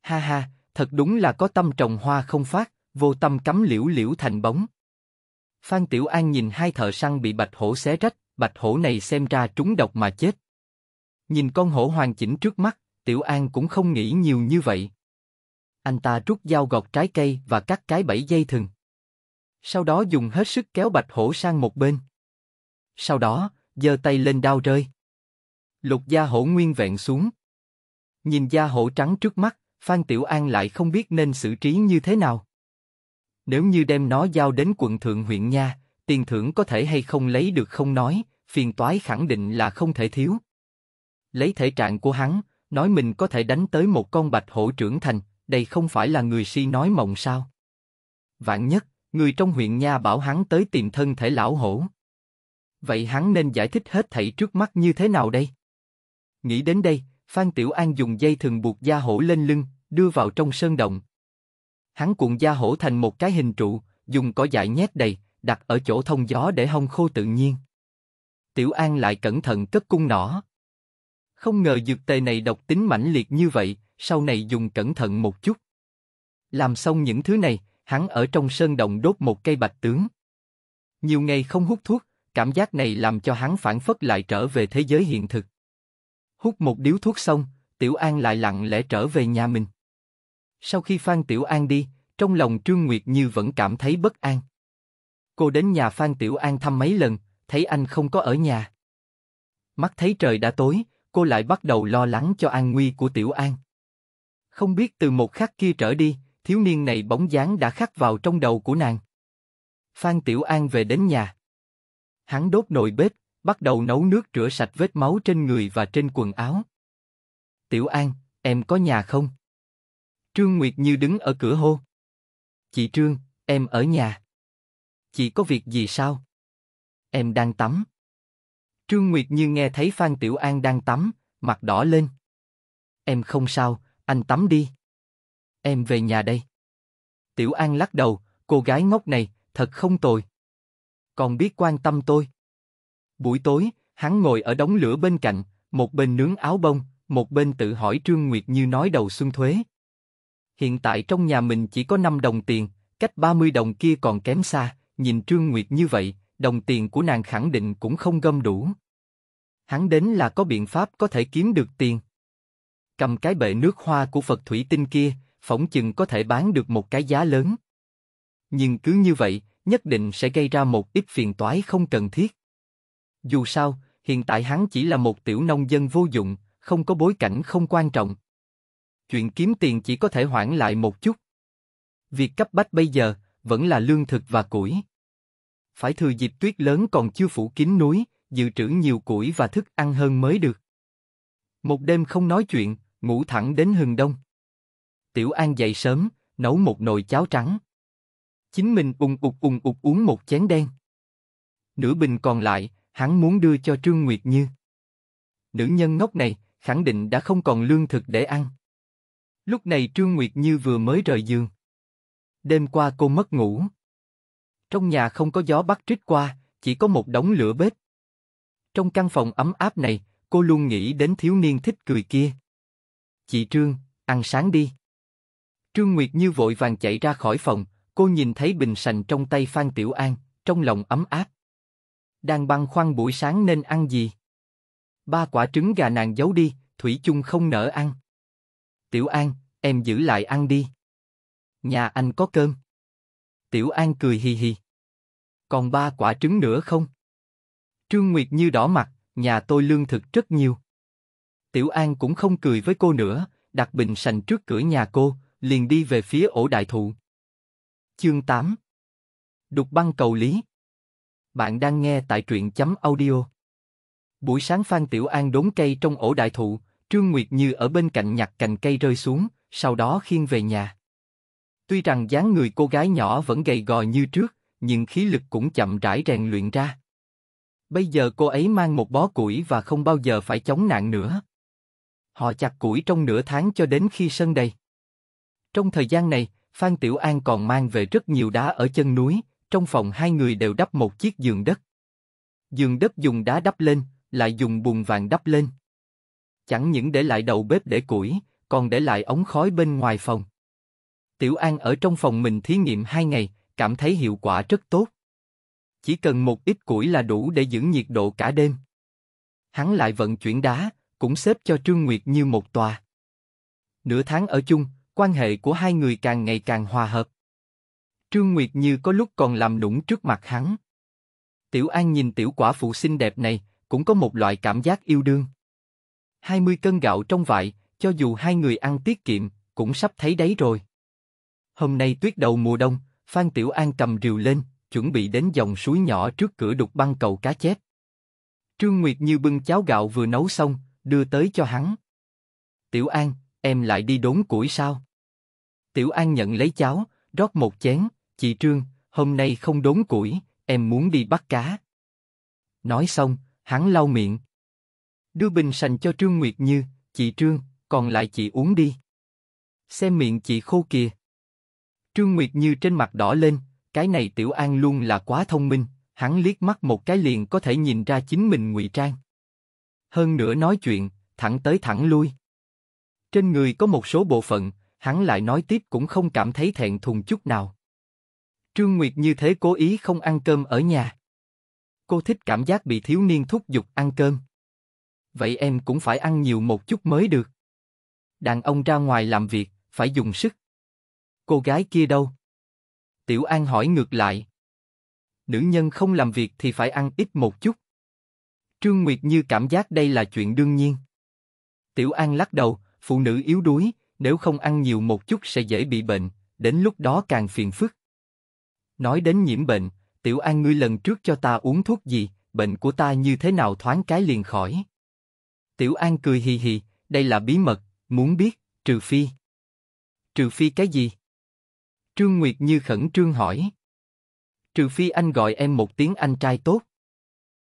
Ha ha, thật đúng là có tâm trồng hoa không phát, vô tâm cắm liễu liễu thành bóng. Phan Tiểu An nhìn hai thợ săn bị bạch hổ xé rách, bạch hổ này xem ra trúng độc mà chết. Nhìn con hổ hoàn chỉnh trước mắt, Tiểu An cũng không nghĩ nhiều như vậy. Anh ta rút dao gọt trái cây và cắt cái bẫy dây thừng. Sau đó dùng hết sức kéo bạch hổ sang một bên. Sau đó, giơ tay lên đao rơi. Lục gia hổ nguyên vẹn xuống. Nhìn gia hổ trắng trước mắt, Phan Tiểu An lại không biết nên xử trí như thế nào. Nếu như đem nó giao đến quận thượng huyện nha, tiền thưởng có thể hay không lấy được không nói, phiền toái khẳng định là không thể thiếu. Lấy thể trạng của hắn, nói mình có thể đánh tới một con bạch hổ trưởng thành, đây không phải là người si nói mộng sao. Vạn nhất, người trong huyện nha bảo hắn tới tìm thân thể lão hổ. Vậy hắn nên giải thích hết thảy trước mắt như thế nào đây? Nghĩ đến đây, Phan Tiểu An dùng dây thừng buộc da hổ lên lưng, đưa vào trong sơn động. Hắn cuộn da hổ thành một cái hình trụ, dùng cỏ dại nhét đầy, đặt ở chỗ thông gió để hong khô tự nhiên. Tiểu An lại cẩn thận cất cung nỏ. Không ngờ dược tề này độc tính mãnh liệt như vậy, sau này dùng cẩn thận một chút. Làm xong những thứ này, hắn ở trong sơn động đốt một cây bạch tướng. Nhiều ngày không hút thuốc, cảm giác này làm cho hắn phản phất lại trở về thế giới hiện thực. Hút một điếu thuốc xong, Tiểu An lại lặng lẽ trở về nhà mình. Sau khi Phan Tiểu An đi, trong lòng Trương Nguyệt Như vẫn cảm thấy bất an. Cô đến nhà Phan Tiểu An thăm mấy lần, thấy anh không có ở nhà. Mắt thấy trời đã tối, cô lại bắt đầu lo lắng cho an nguy của Tiểu An. Không biết từ một khắc kia trở đi, thiếu niên này bóng dáng đã khắc vào trong đầu của nàng. Phan Tiểu An về đến nhà. Hắn đốt nồi bếp, bắt đầu nấu nước rửa sạch vết máu trên người và trên quần áo. Tiểu An, em có nhà không? Trương Nguyệt Như đứng ở cửa hô. Chị Trương, em ở nhà. Chị có việc gì sao? Em đang tắm. Trương Nguyệt như nghe thấy Phan Tiểu An đang tắm, mặt đỏ lên. Em không sao, anh tắm đi. Em về nhà đây. Tiểu An lắc đầu, cô gái ngốc này, thật không tồi. Còn biết quan tâm tôi. Buổi tối, hắn ngồi ở đống lửa bên cạnh, một bên nướng áo bông, một bên tự hỏi Trương Nguyệt như nói đầu xuân thuế. Hiện tại trong nhà mình chỉ có 5 đồng tiền, cách 30 đồng kia còn kém xa, nhìn Trương Nguyệt như vậy, đồng tiền của nàng khẳng định cũng không gom đủ. Hắn đến là có biện pháp có thể kiếm được tiền. Cầm cái bệ nước hoa của Phật Thủy Tinh kia, phỏng chừng có thể bán được một cái giá lớn. Nhưng cứ như vậy, nhất định sẽ gây ra một ít phiền toái không cần thiết. Dù sao, hiện tại hắn chỉ là một tiểu nông dân vô dụng, không có bối cảnh không quan trọng. Chuyện kiếm tiền chỉ có thể hoãn lại một chút. Việc cấp bách bây giờ vẫn là lương thực và củi phải thừa dịp tuyết lớn còn chưa phủ kín núi, dự trữ nhiều củi và thức ăn hơn mới được. Một đêm không nói chuyện, ngủ thẳng đến hừng đông. Tiểu An dậy sớm, nấu một nồi cháo trắng. Chính mình ùng ục ùng ục uống một chén đen. Nửa bình còn lại, hắn muốn đưa cho Trương Nguyệt Như. Nữ nhân ngốc này, khẳng định đã không còn lương thực để ăn. Lúc này Trương Nguyệt Như vừa mới rời giường. Đêm qua cô mất ngủ. Trong nhà không có gió bắt trích qua, chỉ có một đống lửa bếp. Trong căn phòng ấm áp này, cô luôn nghĩ đến thiếu niên thích cười kia. Chị Trương, ăn sáng đi. Trương Nguyệt Như vội vàng chạy ra khỏi phòng, cô nhìn thấy bình sành trong tay Phan Tiểu An, trong lòng ấm áp. Đang băng khoăn buổi sáng nên ăn gì? Ba quả trứng gà nàng giấu đi, Thủy chung không nỡ ăn. Tiểu An, em giữ lại ăn đi. Nhà anh có cơm. Tiểu An cười hì hì còn ba quả trứng nữa không? Trương Nguyệt Như đỏ mặt, nhà tôi lương thực rất nhiều. Tiểu An cũng không cười với cô nữa, đặt bình sành trước cửa nhà cô, liền đi về phía ổ đại thụ. Chương 8 Đục băng cầu lý Bạn đang nghe tại truyện chấm audio. Buổi sáng Phan Tiểu An đốn cây trong ổ đại thụ, Trương Nguyệt Như ở bên cạnh nhặt cành cây rơi xuống, sau đó khiêng về nhà. Tuy rằng dáng người cô gái nhỏ vẫn gầy gò như trước, nhưng khí lực cũng chậm rãi rèn luyện ra. Bây giờ cô ấy mang một bó củi và không bao giờ phải chống nạn nữa. Họ chặt củi trong nửa tháng cho đến khi sân đầy. Trong thời gian này, Phan Tiểu An còn mang về rất nhiều đá ở chân núi, trong phòng hai người đều đắp một chiếc giường đất. Giường đất dùng đá đắp lên, lại dùng bùn vàng đắp lên. Chẳng những để lại đầu bếp để củi, còn để lại ống khói bên ngoài phòng. Tiểu An ở trong phòng mình thí nghiệm hai ngày, cảm thấy hiệu quả rất tốt. Chỉ cần một ít củi là đủ để giữ nhiệt độ cả đêm. Hắn lại vận chuyển đá, cũng xếp cho Trương Nguyệt như một tòa. Nửa tháng ở chung, quan hệ của hai người càng ngày càng hòa hợp. Trương Nguyệt Như có lúc còn làm nũng trước mặt hắn. Tiểu An nhìn tiểu quả phụ xinh đẹp này, cũng có một loại cảm giác yêu đương. 20 cân gạo trong vại, cho dù hai người ăn tiết kiệm, cũng sắp thấy đấy rồi. Hôm nay tuyết đầu mùa đông, Phan Tiểu An cầm rìu lên, chuẩn bị đến dòng suối nhỏ trước cửa đục băng cầu cá chép. Trương Nguyệt như bưng cháo gạo vừa nấu xong, đưa tới cho hắn. Tiểu An, em lại đi đốn củi sao? Tiểu An nhận lấy cháo, rót một chén, chị Trương, hôm nay không đốn củi, em muốn đi bắt cá. Nói xong, hắn lau miệng. Đưa bình sành cho Trương Nguyệt Như, chị Trương, còn lại chị uống đi. Xem miệng chị khô kìa. Trương Nguyệt Như trên mặt đỏ lên, cái này Tiểu An luôn là quá thông minh, hắn liếc mắt một cái liền có thể nhìn ra chính mình ngụy trang. Hơn nữa nói chuyện, thẳng tới thẳng lui. Trên người có một số bộ phận, hắn lại nói tiếp cũng không cảm thấy thẹn thùng chút nào. Trương Nguyệt như thế cố ý không ăn cơm ở nhà. Cô thích cảm giác bị thiếu niên thúc giục ăn cơm. Vậy em cũng phải ăn nhiều một chút mới được. Đàn ông ra ngoài làm việc, phải dùng sức. Cô gái kia đâu? Tiểu An hỏi ngược lại. Nữ nhân không làm việc thì phải ăn ít một chút. Trương Nguyệt Như cảm giác đây là chuyện đương nhiên. Tiểu An lắc đầu, phụ nữ yếu đuối, nếu không ăn nhiều một chút sẽ dễ bị bệnh, đến lúc đó càng phiền phức. Nói đến nhiễm bệnh, Tiểu An ngươi lần trước cho ta uống thuốc gì, bệnh của ta như thế nào thoáng cái liền khỏi. Tiểu An cười hì hì, đây là bí mật, muốn biết, trừ phi. Trừ phi cái gì? Trương Nguyệt Như khẩn trương hỏi. Trừ phi anh gọi em một tiếng anh trai tốt.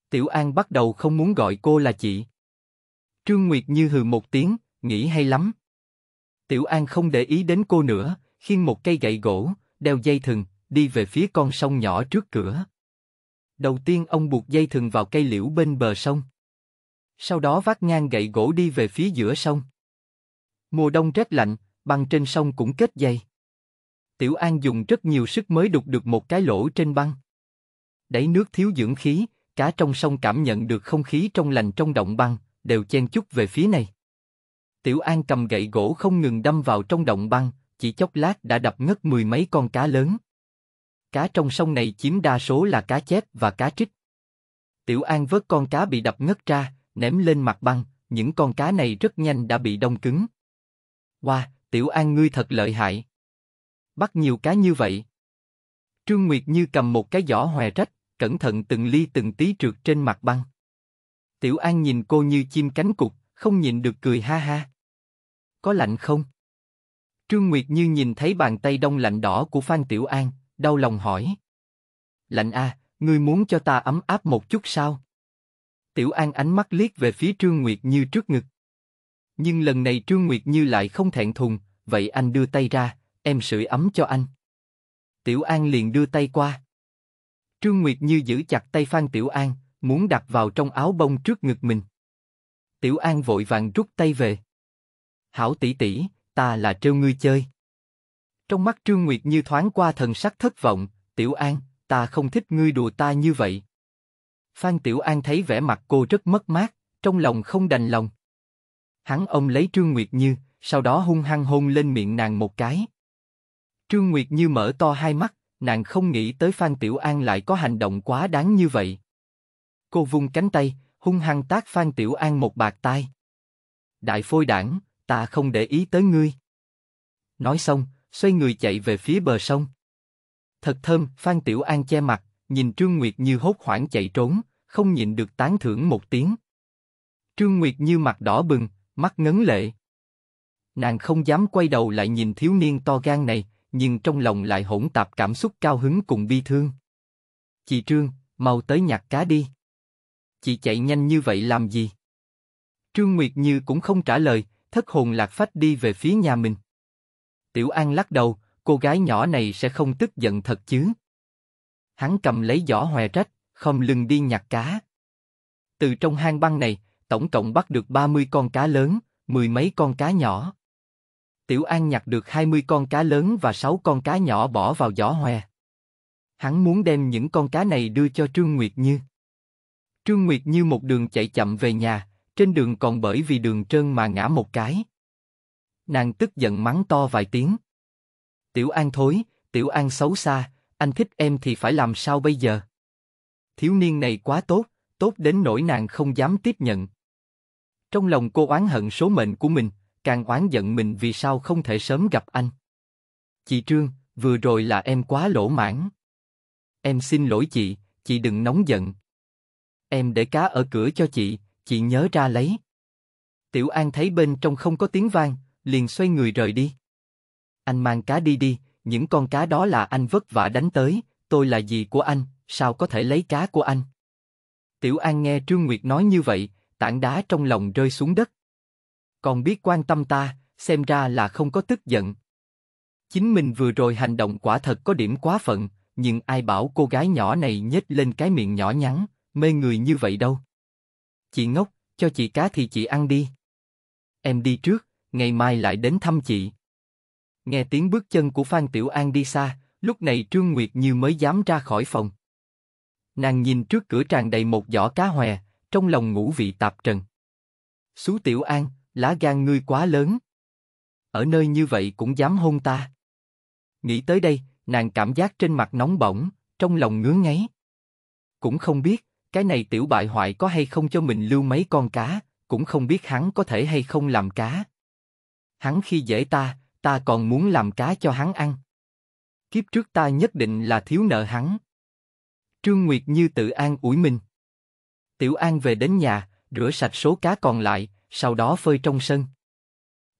Tiểu An bắt đầu không muốn gọi cô là chị. Trương Nguyệt Như hừ một tiếng, nghĩ hay lắm. Tiểu An không để ý đến cô nữa, khiêng một cây gậy gỗ, đeo dây thừng, đi về phía con sông nhỏ trước cửa. Đầu tiên ông buộc dây thừng vào cây liễu bên bờ sông. Sau đó vác ngang gậy gỗ đi về phía giữa sông. Mùa đông rét lạnh, băng trên sông cũng kết dây. Tiểu An dùng rất nhiều sức mới đục được một cái lỗ trên băng. Đáy nước thiếu dưỡng khí, cá trong sông cảm nhận được không khí trong lành trong động băng, đều chen chúc về phía này. Tiểu An cầm gậy gỗ không ngừng đâm vào trong động băng, chỉ chốc lát đã đập ngất mười mấy con cá lớn. Cá trong sông này chiếm đa số là cá chép và cá trích. Tiểu An vớt con cá bị đập ngất ra, ném lên mặt băng, những con cá này rất nhanh đã bị đông cứng. Wow, Tiểu An ngươi thật lợi hại bắt nhiều cá như vậy. Trương Nguyệt như cầm một cái giỏ hòe rách, cẩn thận từng ly từng tí trượt trên mặt băng. Tiểu An nhìn cô như chim cánh cụt, không nhìn được cười ha ha. Có lạnh không? Trương Nguyệt như nhìn thấy bàn tay đông lạnh đỏ của Phan Tiểu An, đau lòng hỏi. Lạnh à, ngươi muốn cho ta ấm áp một chút sao? Tiểu An ánh mắt liếc về phía Trương Nguyệt Như trước ngực. Nhưng lần này Trương Nguyệt Như lại không thẹn thùng, vậy anh đưa tay ra, em sưởi ấm cho anh. Tiểu An liền đưa tay qua. Trương Nguyệt Như giữ chặt tay Phan Tiểu An, muốn đặt vào trong áo bông trước ngực mình. Tiểu An vội vàng rút tay về. Hảo tỷ tỷ, ta là trêu ngươi chơi. Trong mắt Trương Nguyệt Như thoáng qua thần sắc thất vọng, Tiểu An, ta không thích ngươi đùa ta như vậy. Phan Tiểu An thấy vẻ mặt cô rất mất mát, trong lòng không đành lòng. Hắn ông lấy Trương Nguyệt Như, sau đó hung hăng hôn lên miệng nàng một cái. Trương Nguyệt như mở to hai mắt, nàng không nghĩ tới Phan Tiểu An lại có hành động quá đáng như vậy. Cô vung cánh tay, hung hăng tác Phan Tiểu An một bạc tai. Đại phôi đảng, ta không để ý tới ngươi. Nói xong, xoay người chạy về phía bờ sông. Thật thơm, Phan Tiểu An che mặt, nhìn Trương Nguyệt Như hốt hoảng chạy trốn, không nhịn được tán thưởng một tiếng. Trương Nguyệt Như mặt đỏ bừng, mắt ngấn lệ. Nàng không dám quay đầu lại nhìn thiếu niên to gan này, nhưng trong lòng lại hỗn tạp cảm xúc cao hứng cùng bi thương. Chị Trương, mau tới nhặt cá đi. Chị chạy nhanh như vậy làm gì? Trương Nguyệt Như cũng không trả lời, thất hồn lạc phách đi về phía nhà mình. Tiểu An lắc đầu, cô gái nhỏ này sẽ không tức giận thật chứ. Hắn cầm lấy giỏ hòe trách, không lưng đi nhặt cá. Từ trong hang băng này, tổng cộng bắt được 30 con cá lớn, mười mấy con cá nhỏ. Tiểu An nhặt được 20 con cá lớn và 6 con cá nhỏ bỏ vào giỏ hoe. Hắn muốn đem những con cá này đưa cho Trương Nguyệt Như. Trương Nguyệt Như một đường chạy chậm về nhà, trên đường còn bởi vì đường trơn mà ngã một cái. Nàng tức giận mắng to vài tiếng. Tiểu An thối, Tiểu An xấu xa, anh thích em thì phải làm sao bây giờ? Thiếu niên này quá tốt, tốt đến nỗi nàng không dám tiếp nhận. Trong lòng cô oán hận số mệnh của mình, càng oán giận mình vì sao không thể sớm gặp anh. Chị Trương, vừa rồi là em quá lỗ mãn. Em xin lỗi chị, chị đừng nóng giận. Em để cá ở cửa cho chị, chị nhớ ra lấy. Tiểu An thấy bên trong không có tiếng vang, liền xoay người rời đi. Anh mang cá đi đi, những con cá đó là anh vất vả đánh tới, tôi là gì của anh, sao có thể lấy cá của anh? Tiểu An nghe Trương Nguyệt nói như vậy, tảng đá trong lòng rơi xuống đất còn biết quan tâm ta, xem ra là không có tức giận. Chính mình vừa rồi hành động quả thật có điểm quá phận, nhưng ai bảo cô gái nhỏ này nhếch lên cái miệng nhỏ nhắn, mê người như vậy đâu. Chị ngốc, cho chị cá thì chị ăn đi. Em đi trước, ngày mai lại đến thăm chị. Nghe tiếng bước chân của Phan Tiểu An đi xa, lúc này Trương Nguyệt Như mới dám ra khỏi phòng. Nàng nhìn trước cửa tràn đầy một giỏ cá hòe, trong lòng ngũ vị tạp trần. Xú Tiểu An, lá gan ngươi quá lớn. Ở nơi như vậy cũng dám hôn ta. Nghĩ tới đây, nàng cảm giác trên mặt nóng bỏng, trong lòng ngứa ngáy. Cũng không biết, cái này tiểu bại hoại có hay không cho mình lưu mấy con cá, cũng không biết hắn có thể hay không làm cá. Hắn khi dễ ta, ta còn muốn làm cá cho hắn ăn. Kiếp trước ta nhất định là thiếu nợ hắn. Trương Nguyệt Như tự an ủi mình. Tiểu An về đến nhà, rửa sạch số cá còn lại, sau đó phơi trong sân.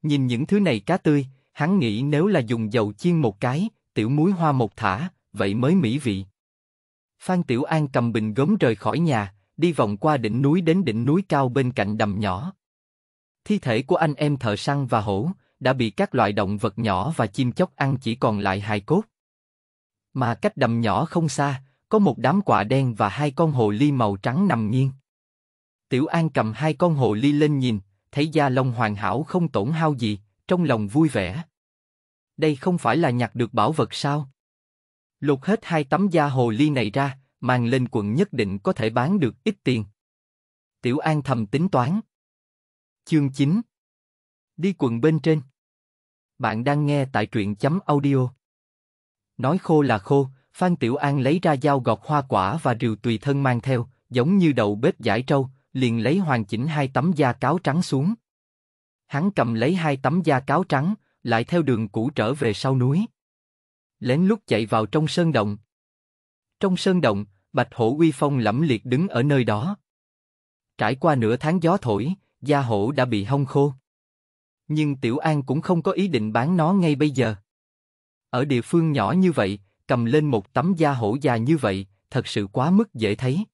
Nhìn những thứ này cá tươi, hắn nghĩ nếu là dùng dầu chiên một cái, tiểu muối hoa một thả, vậy mới mỹ vị. Phan Tiểu An cầm bình gốm rời khỏi nhà, đi vòng qua đỉnh núi đến đỉnh núi cao bên cạnh đầm nhỏ. Thi thể của anh em thợ săn và hổ đã bị các loại động vật nhỏ và chim chóc ăn chỉ còn lại hài cốt. Mà cách đầm nhỏ không xa, có một đám quạ đen và hai con hồ ly màu trắng nằm nghiêng. Tiểu An cầm hai con hồ ly lên nhìn, thấy da lông hoàn hảo không tổn hao gì, trong lòng vui vẻ. Đây không phải là nhặt được bảo vật sao? Lột hết hai tấm da hồ ly này ra, mang lên quận nhất định có thể bán được ít tiền. Tiểu An thầm tính toán. Chương 9 Đi quận bên trên Bạn đang nghe tại truyện chấm audio. Nói khô là khô, Phan Tiểu An lấy ra dao gọt hoa quả và rìu tùy thân mang theo, giống như đầu bếp giải trâu, liền lấy hoàn chỉnh hai tấm da cáo trắng xuống. Hắn cầm lấy hai tấm da cáo trắng, lại theo đường cũ trở về sau núi. Lén lút chạy vào trong sơn động. Trong sơn động, Bạch Hổ Uy Phong lẫm liệt đứng ở nơi đó. Trải qua nửa tháng gió thổi, da hổ đã bị hong khô. Nhưng Tiểu An cũng không có ý định bán nó ngay bây giờ. Ở địa phương nhỏ như vậy, cầm lên một tấm da hổ già như vậy, thật sự quá mức dễ thấy.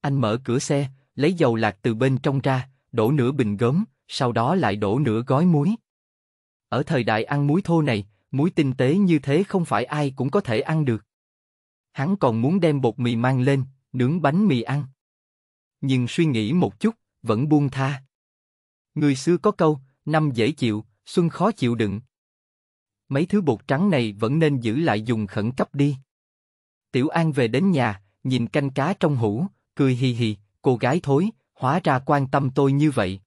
Anh mở cửa xe, lấy dầu lạc từ bên trong ra, đổ nửa bình gốm, sau đó lại đổ nửa gói muối. Ở thời đại ăn muối thô này, muối tinh tế như thế không phải ai cũng có thể ăn được. Hắn còn muốn đem bột mì mang lên, nướng bánh mì ăn. Nhưng suy nghĩ một chút, vẫn buông tha. Người xưa có câu, năm dễ chịu, xuân khó chịu đựng. Mấy thứ bột trắng này vẫn nên giữ lại dùng khẩn cấp đi. Tiểu An về đến nhà, nhìn canh cá trong hũ, cười hì hì, cô gái thối, hóa ra quan tâm tôi như vậy.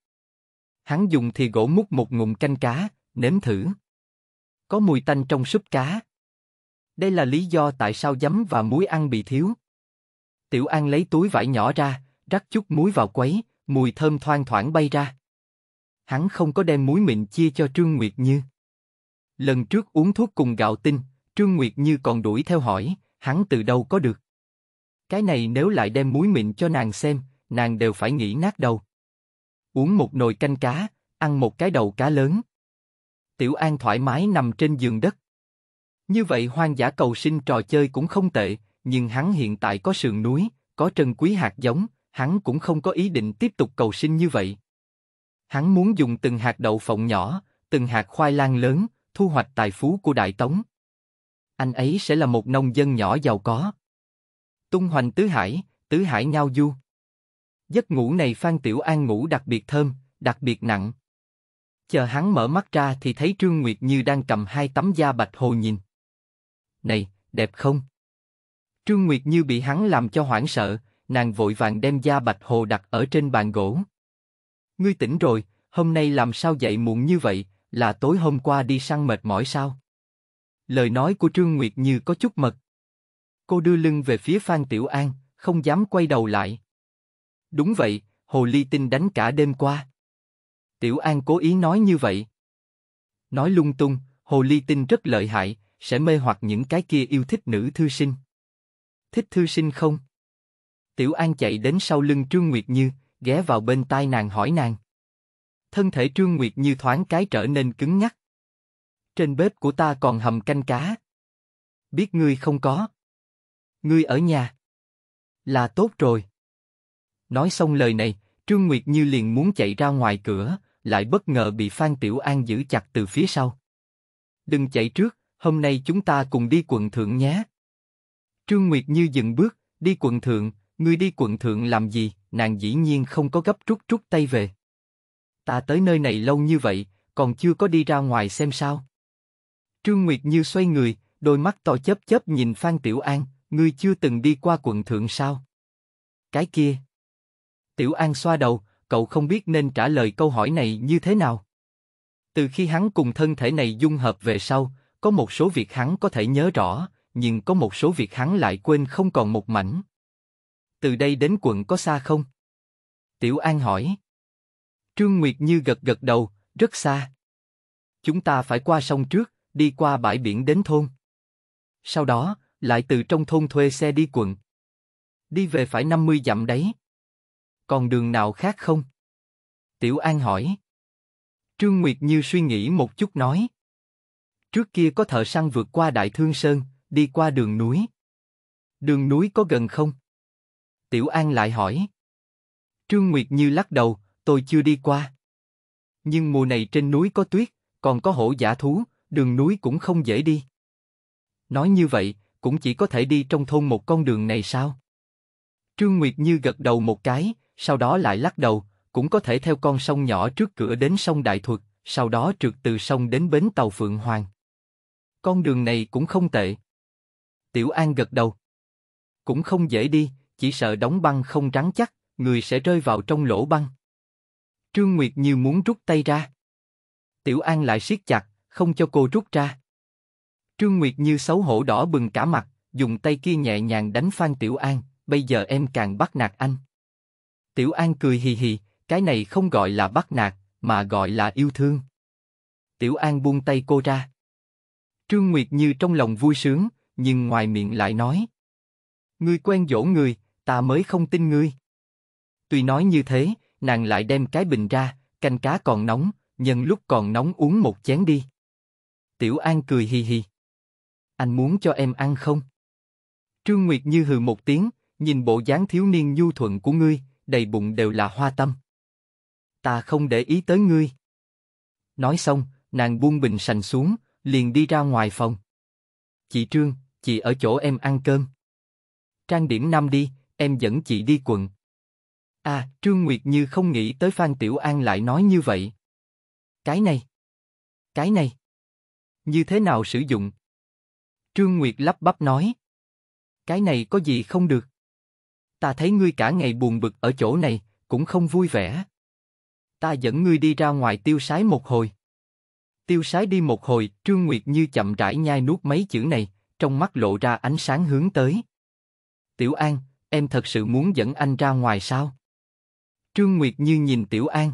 Hắn dùng thì gỗ múc một ngụm canh cá, nếm thử. Có mùi tanh trong súp cá. Đây là lý do tại sao giấm và muối ăn bị thiếu. Tiểu An lấy túi vải nhỏ ra, rắc chút muối vào quấy, mùi thơm thoang thoảng bay ra. Hắn không có đem muối mịn chia cho Trương Nguyệt Như. Lần trước uống thuốc cùng gạo tinh, Trương Nguyệt Như còn đuổi theo hỏi, hắn từ đâu có được. Cái này nếu lại đem muối mịn cho nàng xem, nàng đều phải nghĩ nát đầu. Uống một nồi canh cá, ăn một cái đầu cá lớn. Tiểu An thoải mái nằm trên giường đất. Như vậy hoang dã cầu sinh trò chơi cũng không tệ, nhưng hắn hiện tại có sườn núi, có trần quý hạt giống, hắn cũng không có ý định tiếp tục cầu sinh như vậy. Hắn muốn dùng từng hạt đậu phộng nhỏ, từng hạt khoai lang lớn, thu hoạch tài phú của Đại Tống. Anh ấy sẽ là một nông dân nhỏ giàu có tung hoành tứ hải, tứ hải nhao du. Giấc ngủ này Phan Tiểu An ngủ đặc biệt thơm, đặc biệt nặng. Chờ hắn mở mắt ra thì thấy Trương Nguyệt Như đang cầm hai tấm da bạch hồ nhìn. Này, đẹp không? Trương Nguyệt Như bị hắn làm cho hoảng sợ, nàng vội vàng đem da bạch hồ đặt ở trên bàn gỗ. Ngươi tỉnh rồi, hôm nay làm sao dậy muộn như vậy, là tối hôm qua đi săn mệt mỏi sao? Lời nói của Trương Nguyệt Như có chút mật. Cô đưa lưng về phía Phan Tiểu An, không dám quay đầu lại. Đúng vậy, hồ ly tinh đánh cả đêm qua. Tiểu An cố ý nói như vậy. Nói lung tung, hồ ly tinh rất lợi hại, sẽ mê hoặc những cái kia yêu thích nữ thư sinh. Thích thư sinh không? Tiểu An chạy đến sau lưng Trương Nguyệt Như, ghé vào bên tai nàng hỏi nàng. Thân thể Trương Nguyệt Như thoáng cái trở nên cứng ngắc. Trên bếp của ta còn hầm canh cá. Biết ngươi không có ngươi ở nhà. Là tốt rồi. Nói xong lời này, Trương Nguyệt Như liền muốn chạy ra ngoài cửa, lại bất ngờ bị Phan Tiểu An giữ chặt từ phía sau. Đừng chạy trước, hôm nay chúng ta cùng đi quận thượng nhé. Trương Nguyệt Như dừng bước, đi quận thượng, ngươi đi quận thượng làm gì, nàng dĩ nhiên không có gấp rút rút tay về. Ta tới nơi này lâu như vậy, còn chưa có đi ra ngoài xem sao. Trương Nguyệt Như xoay người, đôi mắt to chớp chớp nhìn Phan Tiểu An, ngươi chưa từng đi qua quận thượng sao? Cái kia. Tiểu An xoa đầu, cậu không biết nên trả lời câu hỏi này như thế nào. Từ khi hắn cùng thân thể này dung hợp về sau, có một số việc hắn có thể nhớ rõ, nhưng có một số việc hắn lại quên không còn một mảnh. Từ đây đến quận có xa không? Tiểu An hỏi. Trương Nguyệt Như gật gật đầu, rất xa. Chúng ta phải qua sông trước, đi qua bãi biển đến thôn. Sau đó, lại từ trong thôn thuê xe đi quận. Đi về phải 50 dặm đấy. Còn đường nào khác không? Tiểu An hỏi. Trương Nguyệt Như suy nghĩ một chút nói. Trước kia có thợ săn vượt qua Đại Thương Sơn, đi qua đường núi. Đường núi có gần không? Tiểu An lại hỏi. Trương Nguyệt Như lắc đầu, tôi chưa đi qua. Nhưng mùa này trên núi có tuyết, còn có hổ giả thú, đường núi cũng không dễ đi. Nói như vậy, cũng chỉ có thể đi trong thôn một con đường này sao? Trương Nguyệt Như gật đầu một cái, sau đó lại lắc đầu, cũng có thể theo con sông nhỏ trước cửa đến sông Đại Thuật, sau đó trượt từ sông đến bến tàu Phượng Hoàng. Con đường này cũng không tệ. Tiểu An gật đầu. Cũng không dễ đi, chỉ sợ đóng băng không rắn chắc, người sẽ rơi vào trong lỗ băng. Trương Nguyệt như muốn rút tay ra. Tiểu An lại siết chặt, không cho cô rút ra. Trương Nguyệt Như xấu hổ đỏ bừng cả mặt, dùng tay kia nhẹ nhàng đánh Phan Tiểu An, bây giờ em càng bắt nạt anh. Tiểu An cười hì hì, cái này không gọi là bắt nạt, mà gọi là yêu thương. Tiểu An buông tay cô ra. Trương Nguyệt Như trong lòng vui sướng, nhưng ngoài miệng lại nói. Ngươi quen dỗ người, ta mới không tin ngươi. Tuy nói như thế, nàng lại đem cái bình ra, canh cá còn nóng, nhân lúc còn nóng uống một chén đi. Tiểu An cười hì hì anh muốn cho em ăn không? Trương Nguyệt Như hừ một tiếng, nhìn bộ dáng thiếu niên nhu thuận của ngươi, đầy bụng đều là hoa tâm. Ta không để ý tới ngươi. Nói xong, nàng buông bình sành xuống, liền đi ra ngoài phòng. Chị Trương, chị ở chỗ em ăn cơm. Trang điểm năm đi, em dẫn chị đi quận. À, Trương Nguyệt Như không nghĩ tới Phan Tiểu An lại nói như vậy. Cái này. Cái này. Như thế nào sử dụng? Trương Nguyệt lắp bắp nói. Cái này có gì không được? Ta thấy ngươi cả ngày buồn bực ở chỗ này, cũng không vui vẻ. Ta dẫn ngươi đi ra ngoài tiêu sái một hồi. Tiêu sái đi một hồi, Trương Nguyệt như chậm rãi nhai nuốt mấy chữ này, trong mắt lộ ra ánh sáng hướng tới. Tiểu An, em thật sự muốn dẫn anh ra ngoài sao? Trương Nguyệt như nhìn Tiểu An.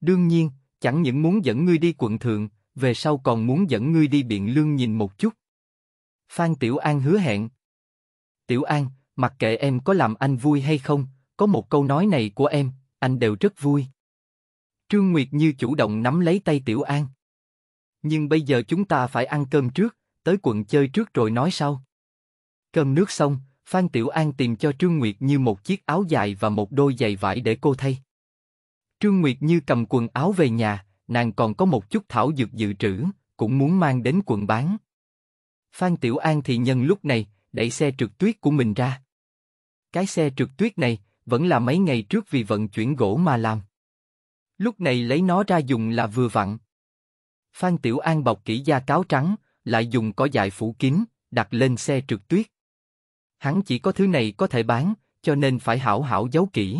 Đương nhiên, chẳng những muốn dẫn ngươi đi quận thượng, về sau còn muốn dẫn ngươi đi biện lương nhìn một chút. Phan Tiểu An hứa hẹn. Tiểu An, mặc kệ em có làm anh vui hay không, có một câu nói này của em, anh đều rất vui. Trương Nguyệt Như chủ động nắm lấy tay Tiểu An. Nhưng bây giờ chúng ta phải ăn cơm trước, tới quận chơi trước rồi nói sau. Cơm nước xong, Phan Tiểu An tìm cho Trương Nguyệt Như một chiếc áo dài và một đôi giày vải để cô thay. Trương Nguyệt Như cầm quần áo về nhà, nàng còn có một chút thảo dược dự trữ, cũng muốn mang đến quận bán. Phan Tiểu An thì nhân lúc này, đẩy xe trượt tuyết của mình ra. Cái xe trượt tuyết này, vẫn là mấy ngày trước vì vận chuyển gỗ mà làm. Lúc này lấy nó ra dùng là vừa vặn. Phan Tiểu An bọc kỹ da cáo trắng, lại dùng có dại phủ kín, đặt lên xe trượt tuyết. Hắn chỉ có thứ này có thể bán, cho nên phải hảo hảo giấu kỹ.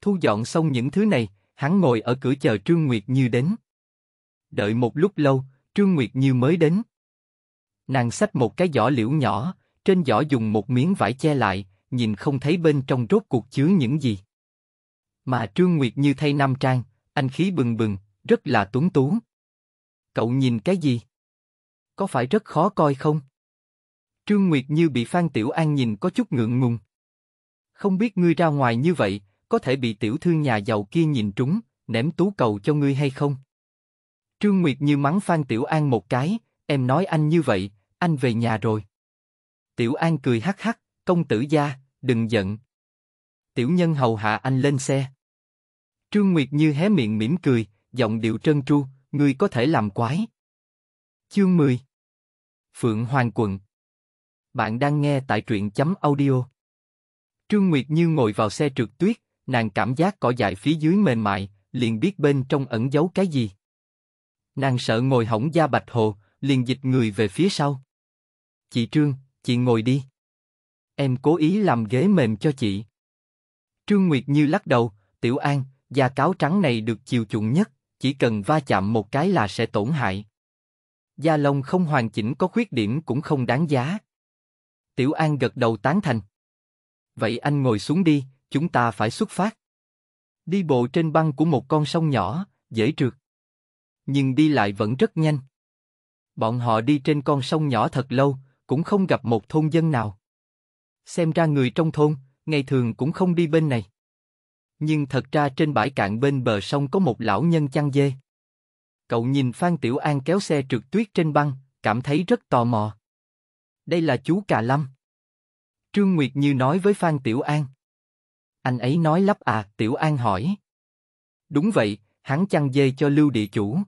Thu dọn xong những thứ này, hắn ngồi ở cửa chờ Trương Nguyệt Như đến. Đợi một lúc lâu, Trương Nguyệt Như mới đến. Nàng xách một cái giỏ liễu nhỏ, trên giỏ dùng một miếng vải che lại, nhìn không thấy bên trong rốt cuộc chứa những gì. Mà Trương Nguyệt như thay nam trang, anh khí bừng bừng, rất là tuấn tú. Cậu nhìn cái gì? Có phải rất khó coi không? Trương Nguyệt như bị Phan Tiểu An nhìn có chút ngượng ngùng. Không biết ngươi ra ngoài như vậy, có thể bị tiểu thư nhà giàu kia nhìn trúng, ném tú cầu cho ngươi hay không? Trương Nguyệt như mắng Phan Tiểu An một cái, em nói anh như vậy, anh về nhà rồi. Tiểu An cười hắc hắc, công tử gia, đừng giận. Tiểu nhân hầu hạ anh lên xe. Trương Nguyệt Như hé miệng mỉm cười, giọng điệu trơn tru, người có thể làm quái. Chương 10 Phượng Hoàng Quận Bạn đang nghe tại truyện chấm audio. Trương Nguyệt Như ngồi vào xe trượt tuyết, nàng cảm giác cỏ dại phía dưới mềm mại, liền biết bên trong ẩn giấu cái gì. Nàng sợ ngồi hỏng da bạch hồ, liền dịch người về phía sau. Chị Trương, chị ngồi đi. Em cố ý làm ghế mềm cho chị. Trương Nguyệt Như lắc đầu, Tiểu An, da cáo trắng này được chiều chuộng nhất, chỉ cần va chạm một cái là sẽ tổn hại. Da lông không hoàn chỉnh có khuyết điểm cũng không đáng giá. Tiểu An gật đầu tán thành. Vậy anh ngồi xuống đi, chúng ta phải xuất phát. Đi bộ trên băng của một con sông nhỏ, dễ trượt. Nhưng đi lại vẫn rất nhanh. Bọn họ đi trên con sông nhỏ thật lâu, cũng không gặp một thôn dân nào. Xem ra người trong thôn, ngày thường cũng không đi bên này. Nhưng thật ra trên bãi cạn bên bờ sông có một lão nhân chăn dê. Cậu nhìn Phan Tiểu An kéo xe trượt tuyết trên băng, cảm thấy rất tò mò. Đây là chú Cà Lâm. Trương Nguyệt Như nói với Phan Tiểu An. Anh ấy nói lắp à, Tiểu An hỏi. Đúng vậy, hắn chăn dê cho lưu địa chủ.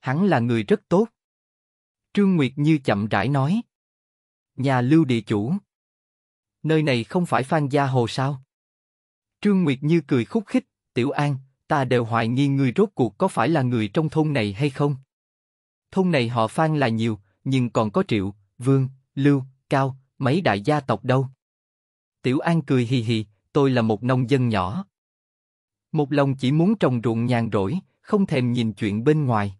Hắn là người rất tốt. Trương Nguyệt Như chậm rãi nói. Nhà lưu địa chủ. Nơi này không phải Phan Gia Hồ sao? Trương Nguyệt Như cười khúc khích, Tiểu An, ta đều hoài nghi người rốt cuộc có phải là người trong thôn này hay không? Thôn này họ Phan là nhiều, nhưng còn có Triệu, Vương, Lưu, Cao, mấy đại gia tộc đâu. Tiểu An cười hì hì, tôi là một nông dân nhỏ. Một lòng chỉ muốn trồng ruộng nhàn rỗi, không thèm nhìn chuyện bên ngoài.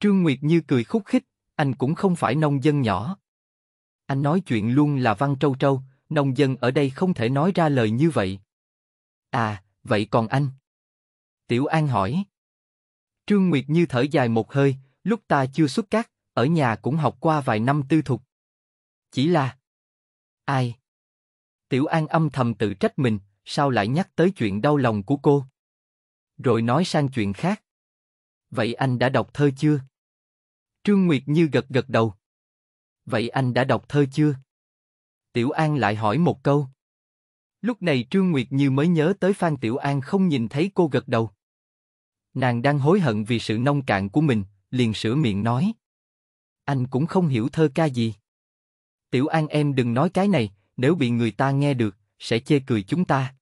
Trương Nguyệt Như cười khúc khích, anh cũng không phải nông dân nhỏ. Anh nói chuyện luôn là văn trâu trâu, nông dân ở đây không thể nói ra lời như vậy. À, vậy còn anh? Tiểu An hỏi. Trương Nguyệt Như thở dài một hơi, lúc ta chưa xuất cát, ở nhà cũng học qua vài năm tư thục. Chỉ là... Ai? Tiểu An âm thầm tự trách mình, sao lại nhắc tới chuyện đau lòng của cô? Rồi nói sang chuyện khác. Vậy anh đã đọc thơ chưa? Trương Nguyệt Như gật gật đầu. Vậy anh đã đọc thơ chưa? Tiểu An lại hỏi một câu. Lúc này Trương Nguyệt như mới nhớ tới Phan Tiểu An không nhìn thấy cô gật đầu. Nàng đang hối hận vì sự nông cạn của mình, liền sửa miệng nói. Anh cũng không hiểu thơ ca gì. Tiểu An em đừng nói cái này, nếu bị người ta nghe được, sẽ chê cười chúng ta.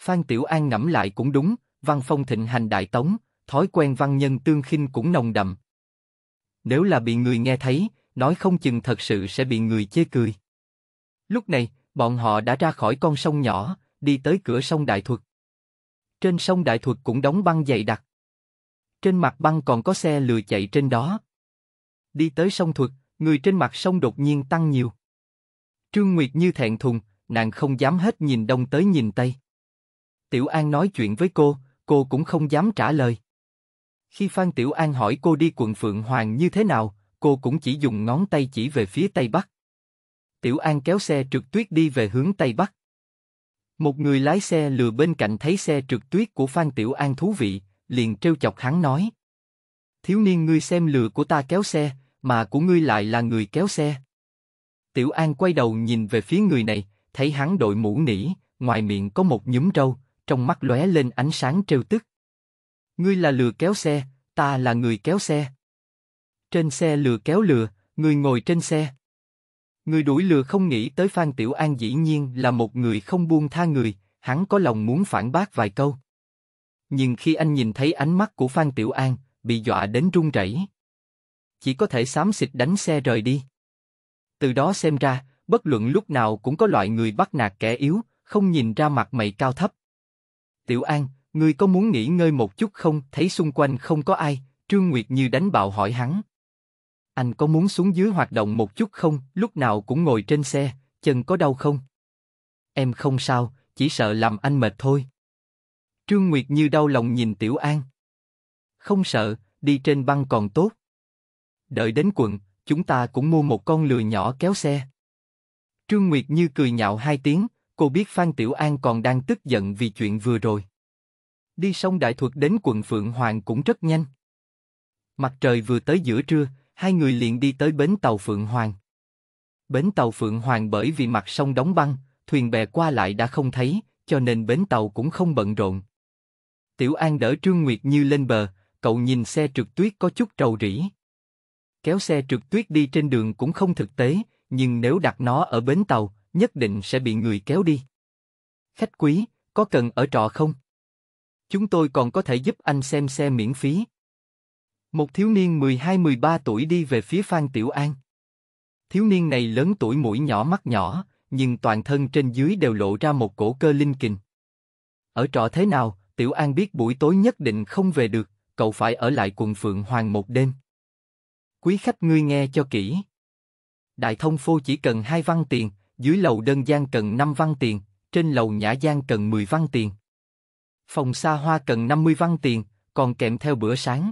Phan Tiểu An ngẫm lại cũng đúng, văn phong thịnh hành đại tống, thói quen văn nhân tương khinh cũng nồng đậm. Nếu là bị người nghe thấy, nói không chừng thật sự sẽ bị người chê cười. Lúc này, bọn họ đã ra khỏi con sông nhỏ, đi tới cửa sông Đại Thuật. Trên sông Đại Thuật cũng đóng băng dày đặc. Trên mặt băng còn có xe lừa chạy trên đó. Đi tới sông Thuật, người trên mặt sông đột nhiên tăng nhiều. Trương Nguyệt như thẹn thùng, nàng không dám hết nhìn đông tới nhìn tây. Tiểu An nói chuyện với cô, cô cũng không dám trả lời. Khi Phan Tiểu An hỏi cô đi quận Phượng Hoàng như thế nào, cô cũng chỉ dùng ngón tay chỉ về phía Tây Bắc. Tiểu An kéo xe trượt tuyết đi về hướng Tây Bắc. Một người lái xe lừa bên cạnh thấy xe trượt tuyết của Phan Tiểu An thú vị, liền trêu chọc hắn nói. Thiếu niên ngươi xem lừa của ta kéo xe, mà của ngươi lại là người kéo xe. Tiểu An quay đầu nhìn về phía người này, thấy hắn đội mũ nỉ, ngoài miệng có một nhúm râu, trong mắt lóe lên ánh sáng trêu tức. Ngươi là lừa kéo xe, ta là người kéo xe trên xe lừa kéo lừa, người ngồi trên xe. Người đuổi lừa không nghĩ tới Phan Tiểu An dĩ nhiên là một người không buông tha người, hắn có lòng muốn phản bác vài câu. Nhưng khi anh nhìn thấy ánh mắt của Phan Tiểu An, bị dọa đến run rẩy. Chỉ có thể xám xịt đánh xe rời đi. Từ đó xem ra, bất luận lúc nào cũng có loại người bắt nạt kẻ yếu, không nhìn ra mặt mày cao thấp. Tiểu An, người có muốn nghỉ ngơi một chút không? Thấy xung quanh không có ai, Trương Nguyệt như đánh bạo hỏi hắn. Anh có muốn xuống dưới hoạt động một chút không? Lúc nào cũng ngồi trên xe, chân có đau không? Em không sao, chỉ sợ làm anh mệt thôi. Trương Nguyệt như đau lòng nhìn Tiểu An. Không sợ, đi trên băng còn tốt. Đợi đến quận, chúng ta cũng mua một con lừa nhỏ kéo xe. Trương Nguyệt như cười nhạo hai tiếng, cô biết Phan Tiểu An còn đang tức giận vì chuyện vừa rồi. Đi sông đại thuật đến quận Phượng Hoàng cũng rất nhanh. Mặt trời vừa tới giữa trưa, hai người liền đi tới bến tàu Phượng Hoàng. Bến tàu Phượng Hoàng bởi vì mặt sông đóng băng, thuyền bè qua lại đã không thấy, cho nên bến tàu cũng không bận rộn. Tiểu An đỡ Trương Nguyệt Như lên bờ, cậu nhìn xe trượt tuyết có chút trầu rỉ. Kéo xe trượt tuyết đi trên đường cũng không thực tế, nhưng nếu đặt nó ở bến tàu, nhất định sẽ bị người kéo đi. Khách quý, có cần ở trọ không? Chúng tôi còn có thể giúp anh xem xe miễn phí. Một thiếu niên 12-13 tuổi đi về phía Phan Tiểu An. Thiếu niên này lớn tuổi mũi nhỏ mắt nhỏ, nhưng toàn thân trên dưới đều lộ ra một cổ cơ linh kình. Ở trọ thế nào, Tiểu An biết buổi tối nhất định không về được, cậu phải ở lại cùng Phượng Hoàng một đêm. Quý khách ngươi nghe cho kỹ. Đại thông phô chỉ cần hai văn tiền, dưới lầu đơn gian cần 5 văn tiền, trên lầu nhã gian cần 10 văn tiền. Phòng xa hoa cần 50 văn tiền, còn kèm theo bữa sáng.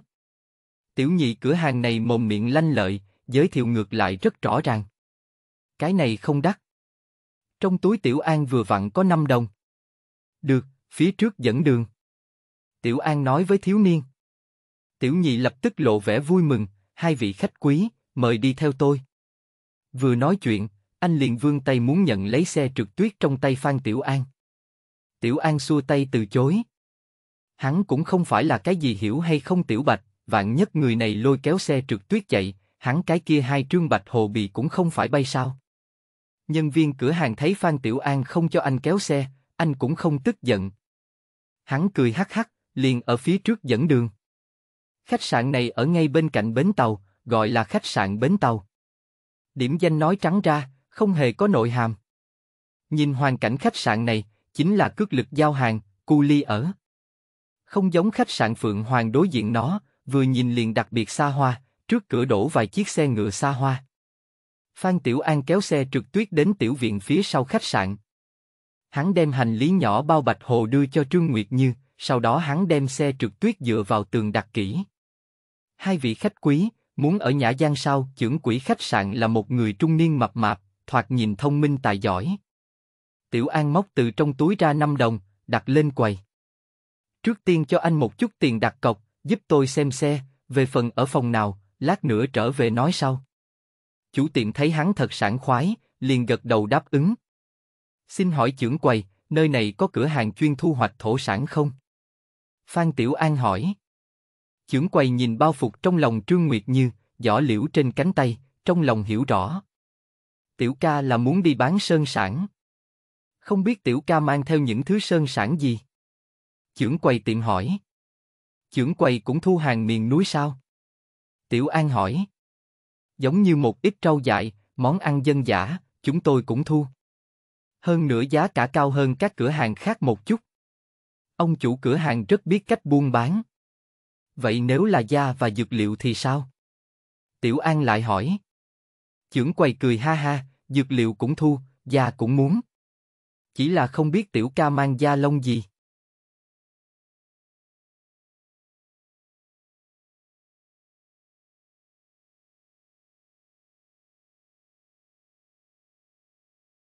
Tiểu nhị cửa hàng này mồm miệng lanh lợi, giới thiệu ngược lại rất rõ ràng. Cái này không đắt. Trong túi Tiểu An vừa vặn có 5 đồng. Được, phía trước dẫn đường. Tiểu An nói với thiếu niên. Tiểu nhị lập tức lộ vẻ vui mừng, hai vị khách quý, mời đi theo tôi. Vừa nói chuyện, anh liền vương tay muốn nhận lấy xe trượt tuyết trong tay Phan Tiểu An. Tiểu An xua tay từ chối. Hắn cũng không phải là cái gì hiểu hay không Tiểu Bạch, vạn nhất người này lôi kéo xe trượt tuyết chạy, hắn cái kia hai trương bạch hồ bì cũng không phải bay sao? Nhân viên cửa hàng thấy Phan Tiểu An không cho anh kéo xe, anh cũng không tức giận. Hắn cười hắc hắc, liền ở phía trước dẫn đường. Khách sạn này ở ngay bên cạnh bến tàu, gọi là khách sạn bến tàu. Điểm danh nói trắng ra, không hề có nội hàm. Nhìn hoàn cảnh khách sạn này, chính là cước lực giao hàng, cu ly ở. Không giống khách sạn Phượng Hoàng đối diện nó, vừa nhìn liền đặc biệt xa hoa, trước cửa đổ vài chiếc xe ngựa xa hoa. Phan Tiểu An kéo xe trượt tuyết đến tiểu viện phía sau khách sạn. Hắn đem hành lý nhỏ bao bạch hồ đưa cho Trương Nguyệt Như, sau đó hắn đem xe trượt tuyết dựa vào tường đặt kỹ. Hai vị khách quý, muốn ở Nhã Giang sau trưởng quỹ khách sạn là một người trung niên mập mạp, thoạt nhìn thông minh tài giỏi. Tiểu An móc từ trong túi ra 5 đồng, đặt lên quầy. Trước tiên cho anh một chút tiền đặt cọc, giúp tôi xem xe, về phần ở phòng nào, lát nữa trở về nói sau. Chủ tiệm thấy hắn thật sảng khoái, liền gật đầu đáp ứng. Xin hỏi trưởng quầy, nơi này có cửa hàng chuyên thu hoạch thổ sản không? Phan Tiểu An hỏi. trưởng quầy nhìn bao phục trong lòng Trương Nguyệt Như, giỏ liễu trên cánh tay, trong lòng hiểu rõ. Tiểu ca là muốn đi bán sơn sản. Không biết tiểu ca mang theo những thứ sơn sản gì? trưởng quầy tiệm hỏi chưởng quầy cũng thu hàng miền núi sao? Tiểu An hỏi. Giống như một ít rau dại, món ăn dân dã, chúng tôi cũng thu. Hơn nữa giá cả cao hơn các cửa hàng khác một chút. Ông chủ cửa hàng rất biết cách buôn bán. Vậy nếu là da và dược liệu thì sao? Tiểu An lại hỏi. Chưởng quầy cười ha ha, dược liệu cũng thu, da cũng muốn. Chỉ là không biết tiểu ca mang da lông gì.